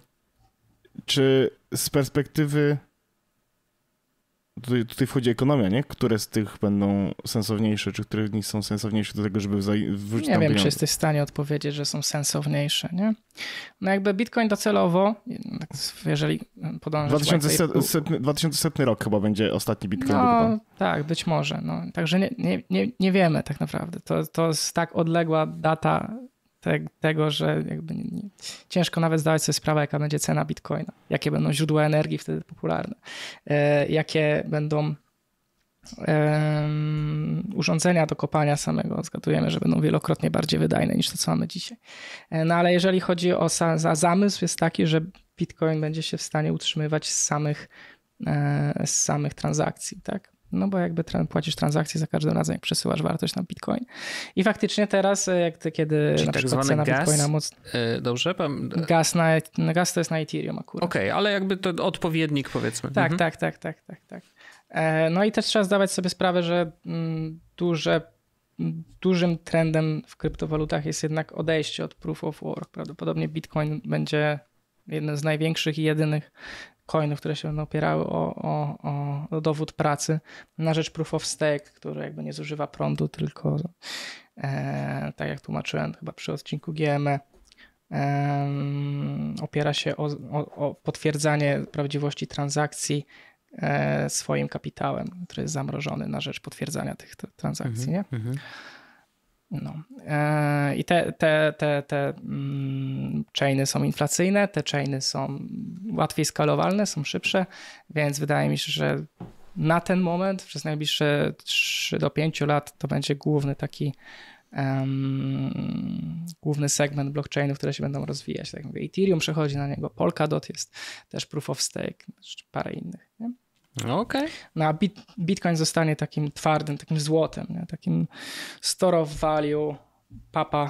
czy z perspektywy Tutaj, tutaj, wchodzi ekonomia, nie? Które z tych będą sensowniejsze, czy które z nich są sensowniejsze do tego, żeby wrzucić Nie wiem, pieniądze. czy jesteś w stanie odpowiedzieć, że są sensowniejsze, nie? No jakby Bitcoin docelowo, tak, jeżeli podążasz... 2100, tutaj... setny, rok chyba będzie ostatni Bitcoin. No, tak, być może. No. Także nie, nie, nie, nie wiemy tak naprawdę. To, to jest tak odległa data te, tego, że jakby nie, nie, ciężko nawet zdawać sobie sprawę, jaka będzie cena bitcoina, jakie będą źródła energii wtedy popularne, e, jakie będą e, urządzenia do kopania samego. Zgadujemy, że będą wielokrotnie bardziej wydajne niż to, co mamy dzisiaj. E, no ale jeżeli chodzi o sa, za zamysł, jest taki, że bitcoin będzie się w stanie utrzymywać z samych, e, z samych transakcji, tak? No bo jakby płacisz transakcję za każdym razem, jak przesyłasz wartość na Bitcoin. I faktycznie teraz, e, jak ty, kiedy Czyli na tak przykład cena gaz, Bitcoina moc... Yy, dobrze? Gaz, na, e- no, gaz to jest na Ethereum akurat. Okej, okay, ale jakby to odpowiednik powiedzmy. Tak, mhm. tak, tak, tak, tak, tak. No i też trzeba zdawać sobie sprawę, że mm, duże, dużym trendem w kryptowalutach jest jednak odejście od proof of work. Prawdopodobnie Bitcoin będzie jednym z największych i jedynych coinów, które się opierały o, o, o, dowód pracy na rzecz proof of stake, który jakby nie zużywa prądu, tylko e, tak jak tłumaczyłem chyba przy odcinku GME, e, opiera się o, o, potwierdzanie prawdziwości transakcji e, swoim kapitałem, który jest zamrożony na rzecz potwierdzania tych transakcji. Mm -hmm, nie? Mm -hmm. No. E, I te, te, te, te mm, chainy są inflacyjne, te chainy są łatwiej skalowalne, są szybsze, więc wydaje mi się, że na ten moment, przez najbliższe 3 do 5 lat, to będzie główny taki um, główny segment blockchainów, które się będą rozwijać. Tak jak mówię, Ethereum przechodzi na niego, Polkadot jest też Proof of Stake, parę innych. Nie? No, okay. no a bit, Bitcoin zostanie takim twardym, takim złotem, nie? takim store of value, papa,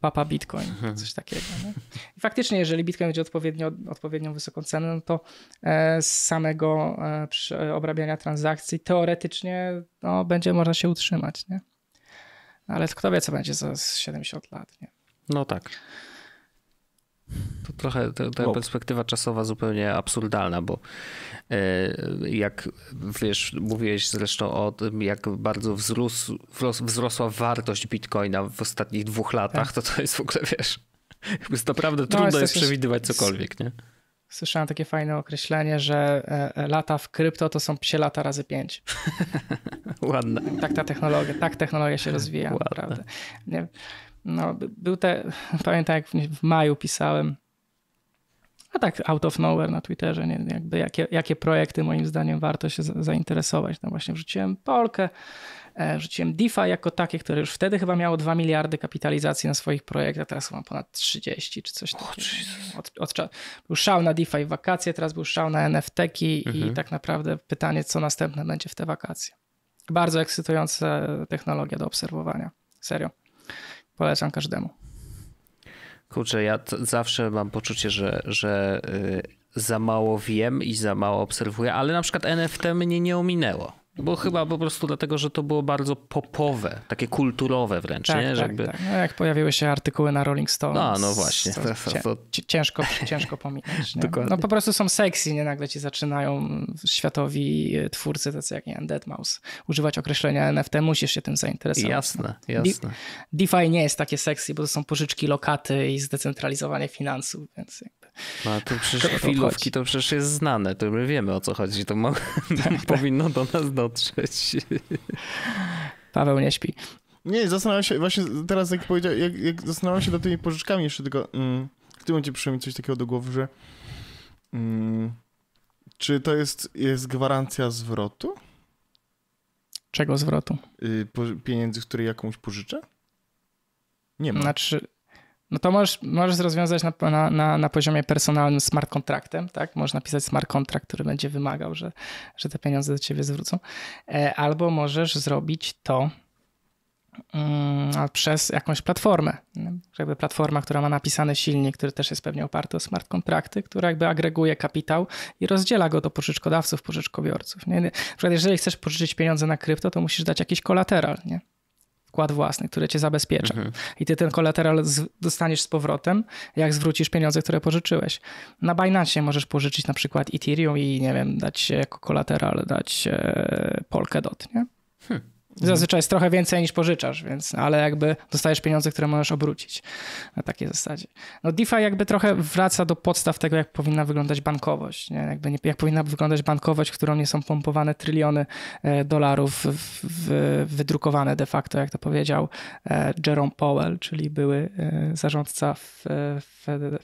papa Bitcoin, mhm. coś takiego. Nie? I faktycznie, jeżeli Bitcoin będzie odpowiednio, odpowiednią wysoką cenę, no to e, z samego e, e, obrabiania transakcji teoretycznie no, będzie można się utrzymać. Nie? Ale kto wie, co będzie za 70 lat. Nie? No tak. To trochę ta wow. perspektywa czasowa zupełnie absurdalna, bo e, jak wiesz, mówiłeś zresztą o tym, jak bardzo wzrósł, wzrosła wartość bitcoina w ostatnich dwóch latach, tak. to to jest w ogóle wiesz. Jest naprawdę no, trudno jest, jest przewidywać cokolwiek, nie? Słyszałem takie fajne określenie, że e, e, lata w krypto to są psie lata razy pięć. Ładne. Tak ta technologia, tak technologia się rozwija, Ładne. naprawdę. Nie? No, był te, pamiętam jak w maju pisałem, a tak out of nowhere na Twitterze, nie, jakby jakie, jakie projekty moim zdaniem warto się zainteresować. Tam właśnie wrzuciłem Polkę, e, wrzuciłem DeFi jako takie, które już wtedy chyba miało 2 miliardy kapitalizacji na swoich projektach, teraz chyba ponad 30 czy coś takiego. Od, od, był szał na DeFi w wakacje, teraz był szał na NFT-ki mhm. i tak naprawdę pytanie, co następne będzie w te wakacje. Bardzo ekscytująca technologia do obserwowania. Serio. Polecam każdemu. Kurczę, ja zawsze mam poczucie, że, że y, za mało wiem i za mało obserwuję, ale na przykład NFT mnie nie ominęło. Bo chyba po prostu dlatego, że to było bardzo popowe, takie kulturowe wręcz, tak, nie? Tak, Żeby... tak. No jak pojawiły się artykuły na Rolling Stone. No, no właśnie. To, to, to... Ciężko, ciężko pominąć. No po prostu są sexy, nie? Nagle ci zaczynają światowi twórcy, tacy jak nie, deadmau używać określenia NFT, musisz się tym zainteresować. Jasne, no. jasne. DeFi nie jest takie sexy, bo to są pożyczki, lokaty i zdecentralizowanie finansów, więc... No, a to przecież chwilówki to przecież jest znane, to my wiemy o co chodzi, to, ma, tak, tak, powinno do nas dotrzeć. Paweł nie śpi. Nie, zastanawiam się, właśnie teraz jak powiedział, jak, jak zastanawiam się nad tymi pożyczkami jeszcze tylko, mm, w tym momencie przyszło mi coś takiego do głowy, że mm, czy to jest, jest gwarancja zwrotu? Czego zwrotu? Y, po, pieniędzy, które jakąś pożyczę? Nie ma. Znaczy, no to możesz, możesz rozwiązać na, na, na, na poziomie personalnym smart kontraktem, tak? Możesz napisać smart kontrakt, który będzie wymagał, że, że te pieniądze do ciebie zwrócą. E, albo możesz zrobić to mm, przez jakąś platformę. Jakby platforma, która ma napisany silnik, który też jest pewnie oparty o smart kontrakty, która jakby agreguje kapitał i rozdziela go do pożyczkodawców, pożyczkobiorców. Nie? Na przykład jeżeli chcesz pożyczyć pieniądze na krypto, to musisz dać jakiś kolateral, nie? wkład własny, który cię zabezpiecza. Mhm. I ty ten kolateral dostaniesz z powrotem, jak zwrócisz pieniądze, które pożyczyłeś. Na Binance możesz pożyczyć na przykład Ethereum i nie wiem, dać jako kolateral, dać e, Polkadot, nie? Hmm. Mhm. Zazwyczaj jest trochę więcej niż pożyczasz, więc, no, ale jakby dostajesz pieniądze, które możesz obrócić na takiej zasadzie. No DeFi jakby trochę wraca do podstaw tego, jak powinna wyglądać bankowość, nie? Jakby nie, jak powinna wyglądać bankowość, w którą nie są pompowane tryliony e, dolarów w, w, wydrukowane de facto, jak to powiedział e, Jerome Powell, czyli były e, zarządca w,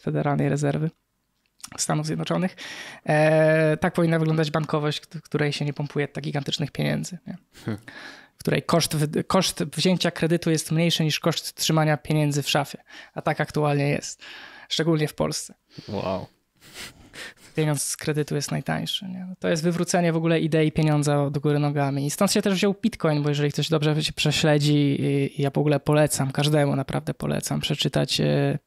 Federalnej Rezerwy. Stanów Zjednoczonych. tak powinna wyglądać bankowość, której się nie pompuje tak gigantycznych pieniędzy. Nie? Hmm w której koszt, koszt wzięcia kredytu jest mniejszy niż koszt trzymania pieniędzy w szafie. A tak aktualnie jest, szczególnie w Polsce. Wow. Pieniądz z kredytu jest najtańszy. Nie? No to jest wywrócenie w ogóle idei pieniądza do góry nogami. I stąd się też wziął Bitcoin, bo jeżeli ktoś dobrze się prześledzi, ja w ogóle polecam, każdemu naprawdę polecam przeczytać e,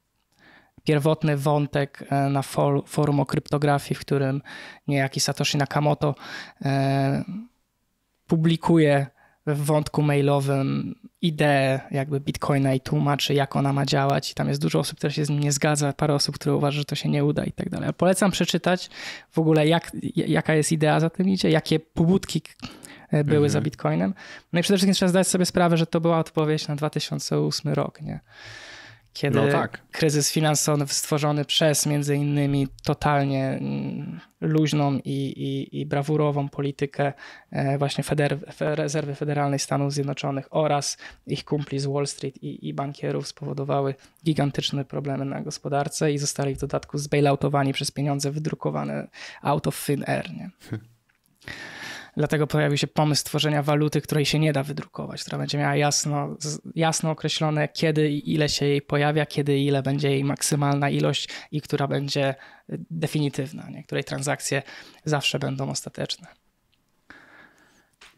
pierwotny wątek e, na for, forum o kryptografii, w którym niejaki Satoshi Nakamoto e, publikuje w wątku mailowym ideę jakby Bitcoina i tłumaczy, jak ona ma działać i tam jest dużo osób, które się z nim nie zgadza, parę osób, które uważa, że to się nie uda i tak dalej. Polecam przeczytać w ogóle, jak, jaka jest idea za tym idzie, jakie pobudki e, były mhm. za Bitcoinem. No i przede wszystkim trzeba zdać sobie sprawę, że to była odpowiedź na 2008 rok, nie? kiedy no tak. kryzys finansowy stworzony przez między innymi totalnie mm, luźną i, i, i brawurową politykę e, właśnie Feder, Rezerwy Federalnej Stanów Zjednoczonych oraz ich kumpli z Wall Street i, i bankierów spowodowały gigantyczne problemy na gospodarce i zostali w dodatku zbailoutowani przez pieniądze wydrukowane out of thin air. Nie? Dlatego pojawił się pomysł stworzenia waluty, której się nie da wydrukować, która będzie miała jasno, jasno określone, kiedy i ile się jej pojawia, kiedy i ile będzie jej maksymalna ilość i która będzie y, definitywna, nie? której transakcje zawsze będą ostateczne.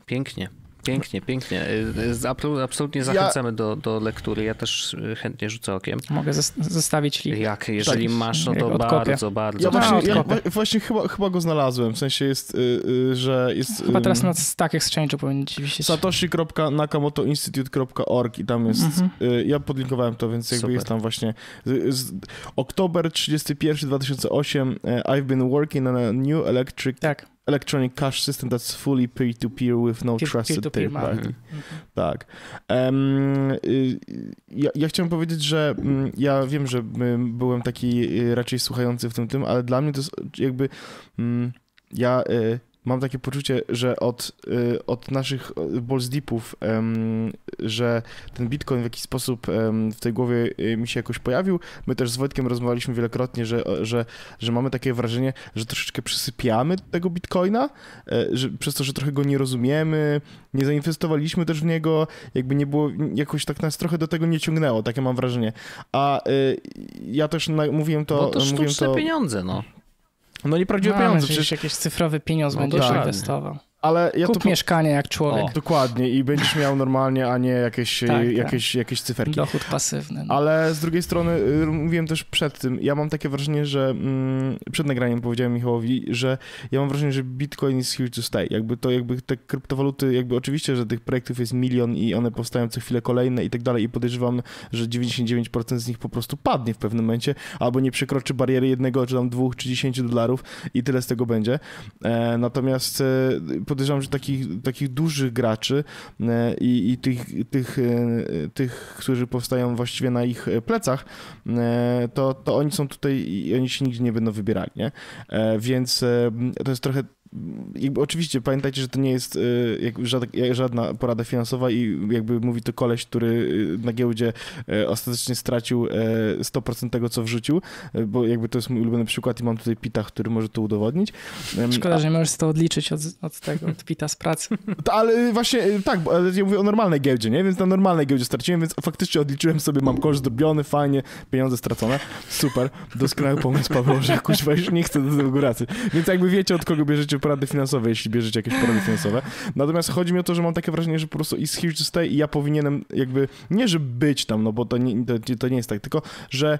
Pięknie. Pięknie, pięknie. Y, y, absolutnie zachęcamy ja... do, do lektury. Ja też chętnie rzucę okiem. Mogę zostawić link. Jak, jeżeli tak, masz, no to bardzo, bardzo. Ja no, właśnie, no, ja właśnie chyba, chyba go znalazłem. W sensie jest, yy, że jest... Chyba teraz na Stack Exchange powinien ci wisieć. satoshi.nakamotoinstitute.org i tam jest... Mhm. Yy, ja podlinkowałem to, więc jakby Super. jest tam właśnie... Z, z, oktober 31, 2008 I've been working on a new electric... Tak electronic cash system that's fully peer-to-peer with no peer, trusted peer third party. Mm -hmm. Tak. Um, ja, ja, chciałem powiedzieć, że mm, ja wiem, że y, byłem taki y, raczej słuchający w tym tym, ale dla mnie to jest jakby... Mm, ja mam takie poczucie, że od, y, od naszych y, balls deepów, że ten bitcoin w jakiś sposób w tej głowie y, mi się jakoś pojawił. My też z Wojtkiem rozmawialiśmy wielokrotnie, że, że, że mamy takie wrażenie, że troszeczkę przysypiamy tego bitcoina, e, że, przez to, że trochę go nie rozumiemy, nie zainwestowaliśmy też w niego, jakby nie było, jakoś tak nas trochę do tego nie ciągnęło, takie mam wrażenie. A ja też mówiłem to... No to sztuczne mówiłem to, pieniądze, no no nieprawdziwe no, pieniądze. Przecież jakiś cyfrowy pieniądze no, będziesz tak. inwestował. Ale ja Kup to... mieszkanie jak człowiek. O. Dokładnie i będziesz miał normalnie, a nie jakieś, tak, e, tak. jakieś, tak. jakieś cyferki. Dochód pasywny. No. Ale z drugiej strony, y, mówiłem też przed tym, ja mam takie wrażenie, że mm, przed nagraniem powiedziałem Michałowi, że ja mam wrażenie, że Bitcoin is here to stay. Jakby to, jakby te kryptowaluty, jakby oczywiście, że tych projektów jest milion i one powstają co chwilę kolejne i tak dalej i podejrzewam, że 99% z nich po prostu padnie w pewnym momencie albo nie przekroczy bariery jednego, czy tam dwóch, czy dziesięciu dolarów i tyle z tego będzie. E, natomiast e, podejrzewam, że takich, takich dużych graczy e, i, i tych, tych, e, tych, którzy powstają właściwie na ich plecach, e, to, to oni są tutaj i oni się nigdzie nie będą wybierali, nie? Więc to jest trochę jakby oczywiście pamiętajcie, że to nie jest y, żadna porada finansowa i jakby mówi to koleś, który y, na giełdzie y, ostatecznie stracił 100% tego, co wrzucił, bo jakby to jest mój ulubiony przykład i mam tutaj Pita, który może to udowodnić. Szkoda, A... że nie możesz to odliczyć od, od tego, od Pita z pracy. To, ale właśnie tak, bo ja mówię o normalnej giełdzie, nie? Więc na normalnej giełdzie straciłem, więc faktycznie odliczyłem sobie, mam koszt zrobiony, fajnie, pieniądze stracone, super, doskonały pomysł Paweł, że kuźwa, już nie chcę do tego racji. Więc jakby wiecie, od kogo bierzecie porady finansowe, jeśli bierzecie jakieś porady finansowe. Natomiast chodzi mi o to, że mam takie wrażenie, że po prostu i z Hitch zostaje i ja powinienem jakby, nie żeby być tam, no bo to nie, to, to nie jest tak, tylko że...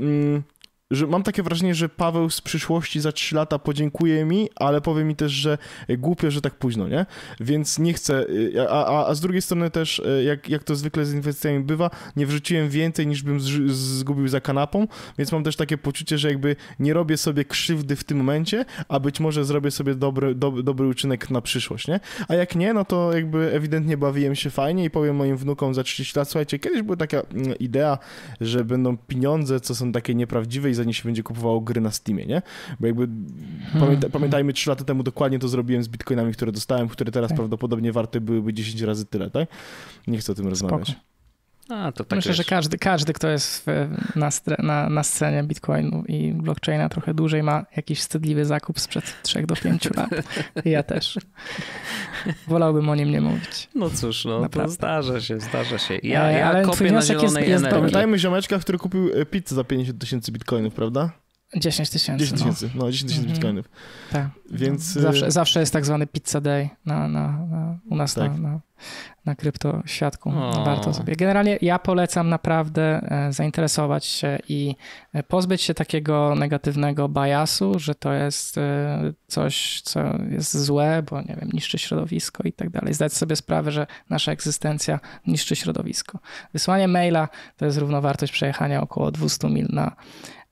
Mm, że mam takie wrażenie, że Paweł z przyszłości za 3 lata podziękuje mi, ale powie mi też, że e, głupio, że tak późno, nie? Więc nie chcę. E, a, a, a z drugiej strony też, e, jak, jak to zwykle z inwestycjami bywa, nie wrzuciłem więcej niż bym zgubił za kanapą, więc mam też takie poczucie, że jakby nie robię sobie krzywdy w tym momencie, a być może zrobię sobie dobry, do, dobry uczynek na przyszłość, nie? A jak nie, no to jakby ewidentnie bawiłem się fajnie i powiem moim wnukom za 30 lat, słuchajcie, kiedyś była taka mm, idea, że będą pieniądze, co są takie nieprawdziwe i zanim się będzie kupowało gry na Steamie, nie? Bo jakby hmm. pamięta, pamiętajmy, trzy lata temu dokładnie to zrobiłem z bitcoinami, które dostałem, które teraz tak. prawdopodobnie warte byłyby 10 razy tyle, tak? Nie chcę o tym Spoko. rozmawiać. A, to tak Myślę, jest. że każdy, każdy, kto jest na, na, na, scenie Bitcoinu i blockchaina trochę dłużej, ma jakiś wstydliwy zakup sprzed 3 do 5 lat. Ja też. Wolałbym o nim nie mówić. No cóż, no, to zdarza się, zdarza się. Ja, e, ja Ale kopię na zielonej jest, jest Pamiętajmy ziomeczka, który kupił e, pizzę za 50 tysięcy bitcoinów, prawda? 10 tysięcy. 10 no. tysięcy, no. no 10 tysięcy mhm. bitcoinów. Tak. Więc... No, zawsze, zawsze jest tak zwany pizza day na, na, na u nas tak. na, na, na kryptosiatku. O. Warto sobie. Generalnie ja polecam naprawdę e, zainteresować się i e, pozbyć się takiego negatywnego biasu, że to jest e, coś, co jest złe, bo nie wiem, niszczy środowisko i tak dalej. Zdać sobie sprawę, że nasza egzystencja niszczy środowisko. Wysłanie maila to jest równowartość przejechania około 200 mil na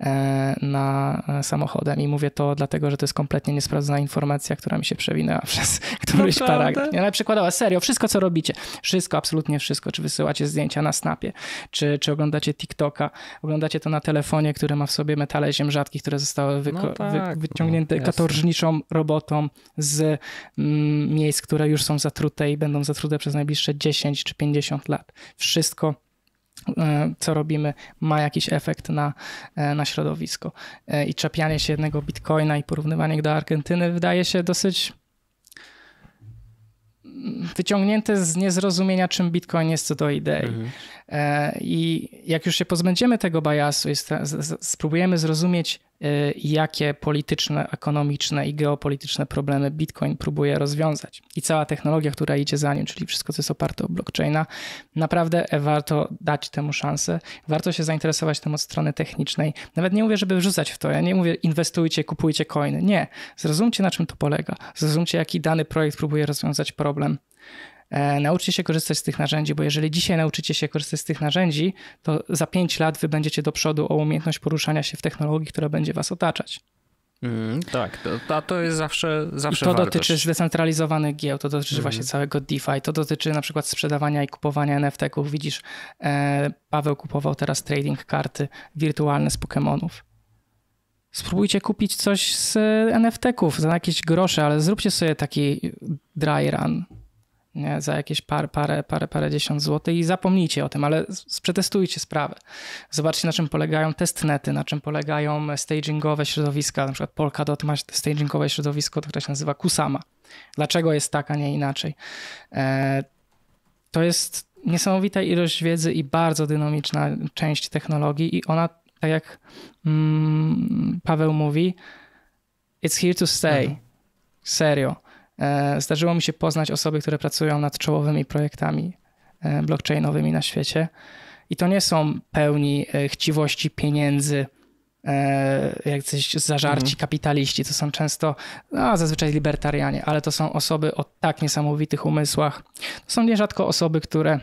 E, na e, samochodem. I mówię to dlatego, że to jest kompletnie niesprawdzona informacja, która mi się przewinęła przez któryś Naprawdę? paragraf. Nie, ale przykładowa, serio, wszystko co robicie, wszystko, absolutnie wszystko, czy wysyłacie zdjęcia na Snapie, czy, czy oglądacie TikToka, oglądacie to na telefonie, który ma w sobie metale rzadkich, które zostały no tak, wy wyciągnięte no, katorżniczą robotą z mm, miejsc, które już są zatrute i będą zatrute przez najbliższe 10 czy 50 lat. Wszystko E, co robimy, ma jakiś efekt na, e, na środowisko. E, I czepianie się jednego bitcoina i porównywanie go do Argentyny wydaje się dosyć mm, wyciągnięte z niezrozumienia, czym Bitcoin jest co do idei. Mhm. I jak już się pozbędziemy tego biasu i spróbujemy zrozumieć, Y, jakie polityczne, ekonomiczne i geopolityczne problemy Bitcoin próbuje rozwiązać. I cała technologia, która idzie za nim, czyli wszystko, co jest oparte o blockchaina, naprawdę warto dać temu szansę. Warto się zainteresować tym od strony technicznej. Nawet nie mówię, żeby wrzucać w to. Ja nie mówię, inwestujcie, kupujcie coiny. Nie. Zrozumcie, na czym to polega. Zrozumcie, jaki dany projekt próbuje rozwiązać problem. E, nauczcie się korzystać z tych narzędzi, bo jeżeli dzisiaj nauczycie się korzystać z tych narzędzi, to za 5 lat wy będziecie do przodu o umiejętność poruszania się w technologii, która będzie was otaczać. Mm, tak, to, to jest zawsze zawsze I to wartość. dotyczy zdecentralizowanych giełd, to dotyczy mm. właśnie całego DeFi, to dotyczy na przykład sprzedawania i kupowania NFT-ków. Widzisz, e, Paweł kupował teraz trading karty wirtualne z Pokémonów. Spróbujcie kupić coś z NFT-ków za jakieś grosze, ale zróbcie sobie taki dry run za jakieś par, parę, parę, parę dziesiąt złotych i zapomnijcie o tym, ale przetestujcie sprawę. Zobaczcie na czym polegają testnety, na czym polegają stagingowe środowiska, na przykład Polkadot ma stagingowe środowisko, które się nazywa Kusama. Dlaczego jest tak, a nie inaczej? E, to jest niesamowita ilość wiedzy i bardzo dynamiczna część technologii i ona, tak jak mm, Paweł mówi, it's here to stay. Mhm. Serio. E, zdarzyło mi się poznać osoby, które pracują nad czołowymi projektami e, blockchainowymi na świecie. I to nie są pełni e, chciwości pieniędzy, jacyś zażarci mhm. kapitaliści, to są często no, zazwyczaj libertarianie, ale to są osoby o tak niesamowitych umysłach. To są nierzadko osoby, które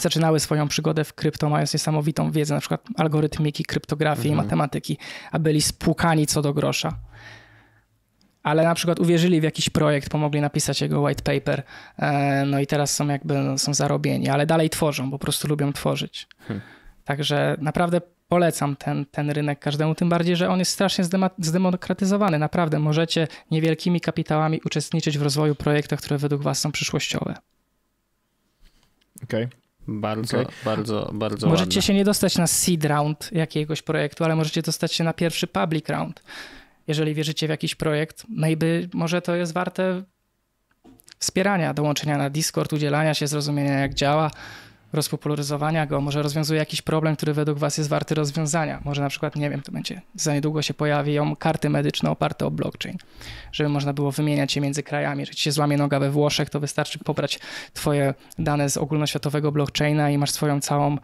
zaczynały swoją przygodę w krypto, mając niesamowitą wiedzę, na przykład algorytmiki, kryptografii mhm. i matematyki, a byli spłukani co do grosza ale na przykład uwierzyli w jakiś projekt, pomogli napisać jego white paper, e, no i teraz są jakby no, są zarobieni, ale dalej tworzą, po prostu lubią tworzyć. Hmm. Także naprawdę polecam ten, ten rynek każdemu, tym bardziej, że on jest strasznie zdemokratyzowany. Naprawdę możecie niewielkimi kapitałami uczestniczyć w rozwoju projektów, które według Was są przyszłościowe. Okej. Okay. Bardzo, okay. bardzo, bardzo. Możecie ładne. się nie dostać na seed round jakiegoś projektu, ale możecie dostać się na pierwszy public round jeżeli wierzycie w jakiś projekt, maybe może to jest warte wspierania, dołączenia na Discord, udzielania się, zrozumienia jak działa, rozpopularyzowania go, może rozwiązuje jakiś problem, który według was jest warty rozwiązania. Może na przykład, nie wiem, to będzie, za niedługo się pojawią karty medyczne oparte o blockchain, żeby można było wymieniać je między krajami. Jeżeli ci się złamie noga we Włoszech, to wystarczy pobrać twoje dane z ogólnoświatowego blockchaina i masz swoją całą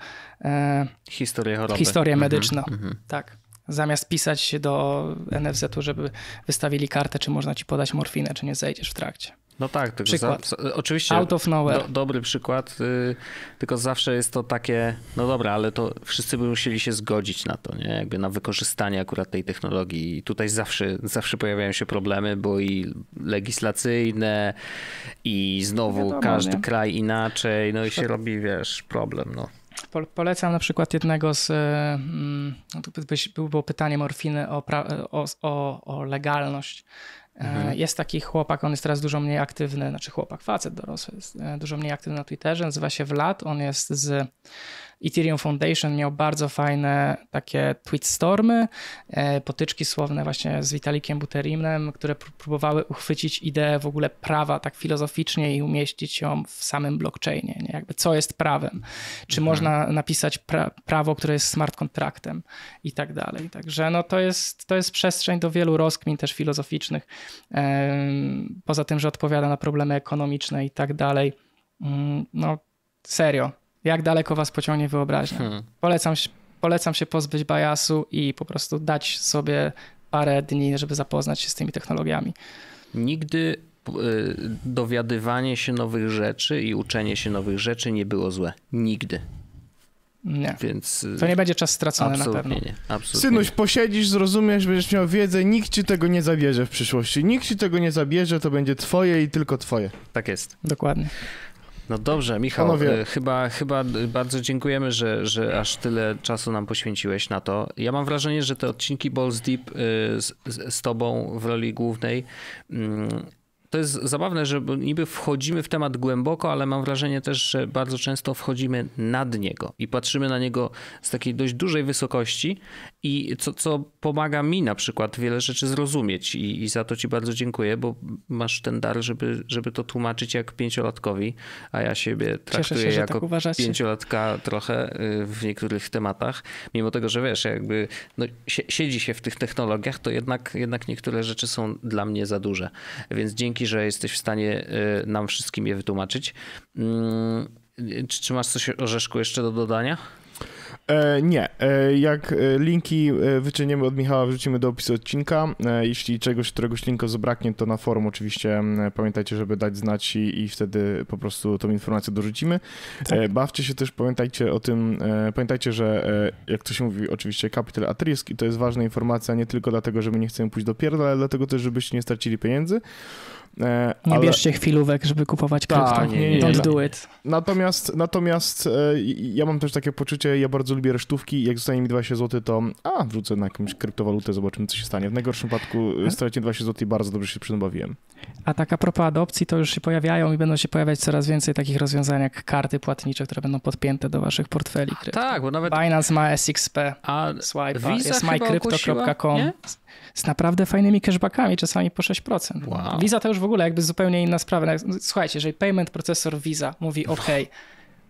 e, historię Historię mhm, medyczną. Mhm. tak. Zamiast pisać się do NFZ-u, żeby wystawili kartę, czy można ci podać morfinę, czy nie zejdziesz w trakcie. No tak, tylko przykład. Za, oczywiście Out of nowhere. Do, dobry przykład, yy, tylko zawsze jest to takie, no dobra, ale to wszyscy by musieli się zgodzić na to, nie? jakby na wykorzystanie akurat tej technologii i tutaj zawsze, zawsze pojawiają się problemy, bo i legislacyjne i znowu wiadomo, każdy nie? kraj inaczej, no i się robi, wiesz, problem, no polecam na przykład jednego z. E, mm, no było pytanie morfiny o, e, o, o, o legalność. E, mhm. Jest taki chłopak, on jest teraz dużo mniej aktywny, znaczy chłopak, facet dorosły, jest dużo mniej aktywny na Twitterze, nazywa się Vlad, on jest z Ethereum Foundation miał bardzo fajne takie tweetstormy, e, potyczki słowne właśnie z Witalikiem Buterimnem, które próbowały uchwycić ideę w ogóle prawa tak filozoficznie i umieścić ją w samym blockchainie. Nie? Jakby co jest prawem? Czy mhm. można napisać pra prawo, które jest smart kontraktem i tak dalej. Także no to jest, to jest przestrzeń do wielu rozkmin też filozoficznych. E, poza tym, że odpowiada na problemy ekonomiczne i tak dalej. Mm, no serio, jak daleko was pociągnie wyobraźnia. Hmm. Polecam, polecam się pozbyć biasu i po prostu dać sobie parę dni, żeby zapoznać się z tymi technologiami. Nigdy e, dowiadywanie się nowych rzeczy i uczenie się nowych rzeczy nie było złe. Nigdy. Nie. Więc e, to nie będzie czas stracony absolutnie na pewno. Nie, absolutnie. Synuś, posiedzisz, zrozumiesz, będziesz miał wiedzę, nikt ci tego nie zabierze w przyszłości. Nikt ci tego nie zabierze, to będzie twoje i tylko twoje. Tak jest. Dokładnie. No dobrze, Michał, Panowie... Y, chyba, chyba bardzo dziękujemy, że, że aż tyle czasu nam poświęciłeś na to. Ja mam wrażenie, że te odcinki Balls Deep y, z, z tobą w roli głównej mm, to jest zabawne, że niby wchodzimy w temat głęboko, ale mam wrażenie też, że bardzo często wchodzimy nad niego i patrzymy na niego z takiej dość dużej wysokości i co, co pomaga mi na przykład wiele rzeczy zrozumieć i, i za to ci bardzo dziękuję, bo masz ten dar, żeby, żeby to tłumaczyć jak pięciolatkowi, a ja siebie traktuję się, tak jako tak pięciolatka trochę y, w niektórych tematach, mimo tego, że wiesz, jakby no, siedzi się w tych technologiach, to jednak, jednak niektóre rzeczy są dla mnie za duże, więc dzięki, że jesteś w stanie y, nam wszystkim je wytłumaczyć. Mm, czy, czy masz coś Orzeszku jeszcze do dodania? E, nie. E, jak e, linki e, wyczyniemy od Michała, wrzucimy do opisu odcinka. E, jeśli czegoś, któregoś linka zabraknie, to na forum oczywiście pamiętajcie, żeby dać znać i, i wtedy po prostu tą informację dorzucimy. Tak. E, bawcie się też, pamiętajcie o tym, pamiętajcie, że jak to się mówi oczywiście Capital at Risk i to jest ważna informacja nie tylko dlatego, że my nie chcemy pójść do pierdla, ale dlatego też, żebyście nie stracili pieniędzy. E, nie ale... bierzcie chwilówek, żeby kupować krypto. Ta, nie, nie, Don't nie, do it. Natomiast, natomiast e, ja mam też takie poczucie, ja bardzo lubię resztówki. Jak zostanie mi 20 zł, to a, wrzucę na jakąś kryptowalutę, zobaczymy, co się stanie. W najgorszym przypadku mhm. straciłem 20 zł i bardzo dobrze się przydobawiłem. A tak a propos adopcji, to już się pojawiają i będą się pojawiać coraz więcej takich rozwiązań jak karty płatnicze, które będą podpięte do waszych portfeli krypto. Tak, bo nawet... Binance ma SXP, a Swipe, jest mycrypto.com z naprawdę fajnymi cashbackami, czasami po 6%. Wow. Visa to już w ogóle jakby zupełnie inna sprawa. No, słuchajcie, jeżeli payment processor Visa mówi OK,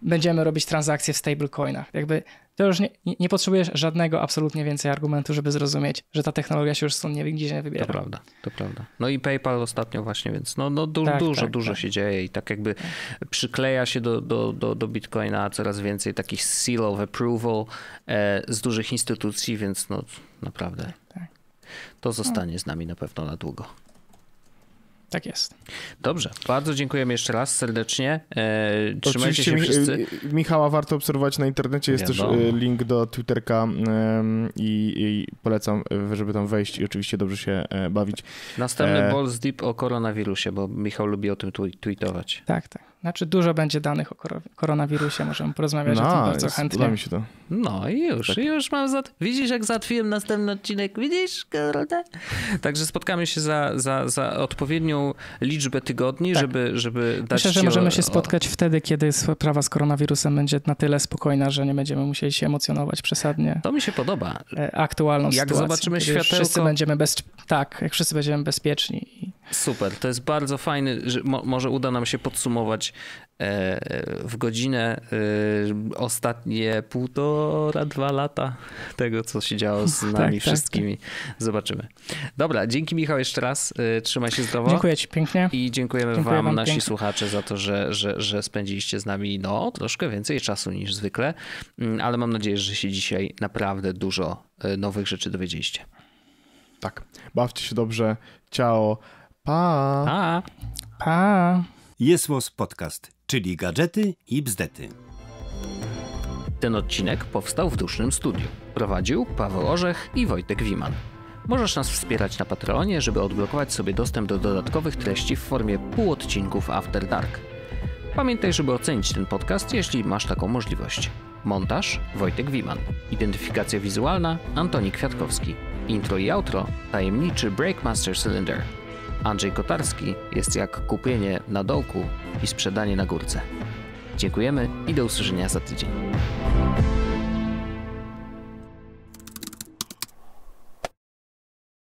będziemy robić transakcje w stablecoinach, jakby to już nie, nie, potrzebujesz żadnego absolutnie więcej argumentu, żeby zrozumieć, że ta technologia się już stąd nie, gdzieś nie wybiera. To prawda, to prawda. No i PayPal ostatnio właśnie, więc no, no du tak, dużo, tak, dużo tak. się dzieje i tak jakby przykleja się do, do, do, do Bitcoina coraz więcej takich seal of approval e, z dużych instytucji, więc no naprawdę tak, tak. to no. zostanie z nami na pewno na długo. Tak jest. Dobrze, bardzo dziękujemy jeszcze raz serdecznie. E, trzymajcie Oczywiście się wszyscy. E, Michała warto obserwować na internecie, jest e, Wiadomo. też link do Twitterka i, i, polecam, żeby tam wejść i oczywiście dobrze się bawić. Następny e... Balls Deep o koronawirusie, bo Michał lubi o tym tweetować. Tak, tak. Znaczy dużo będzie danych o koronawirusie, możemy porozmawiać no, o tym bardzo jest, chętnie. mi się to. No i już, tak. już mam za... Widzisz, jak załatwiłem następny odcinek, widzisz, Karolda? Także spotkamy się za, za, za odpowiednią liczbę tygodni, tak. żeby, żeby dać Myślę, że możemy się spotkać o... wtedy, kiedy sprawa z koronawirusem będzie na tyle spokojna, że nie będziemy musieli się emocjonować przesadnie. To mi się podoba. E, aktualną jak sytuację. Jak zobaczymy światełko... Wszyscy będziemy bez... Tak, jak wszyscy będziemy bezpieczni Super, to jest bardzo fajny, że mo może uda nam się podsumować e, w godzinę e, ostatnie półtora, dwa lata tego, co się działo z nami tak, tak, wszystkimi. Tak. Zobaczymy. Dobra, dzięki Michał jeszcze raz, e, trzymaj się zdrowo. Dziękuję ci pięknie. I dziękujemy Dziękuję wam, nasi pięknie. słuchacze, za to, że, że, że spędziliście z nami no, troszkę więcej czasu niż zwykle, mm, ale mam nadzieję, że się dzisiaj naprawdę dużo e, nowych rzeczy dowiedzieliście. Tak, bawcie się dobrze, ciao. Pa. Pa. Pa. Podcast, czyli gadżety i bzdety. Ten odcinek powstał w dusznym studiu. Prowadził Paweł Orzech i Wojtek Wiman. Możesz nas wspierać na Patreonie, żeby odblokować sobie dostęp do dodatkowych treści w formie półodcinków After Dark. Pamiętaj, żeby ocenić ten podcast, jeśli masz taką możliwość. Montaż Wojtek Wiman. Identyfikacja wizualna Antoni Kwiatkowski. Intro i outro tajemniczy Breakmaster Cylinder. Andrzej Kotarski jest jak kupienie na dołku i sprzedanie na górce. Dziękujemy i do usłyszenia za tydzień.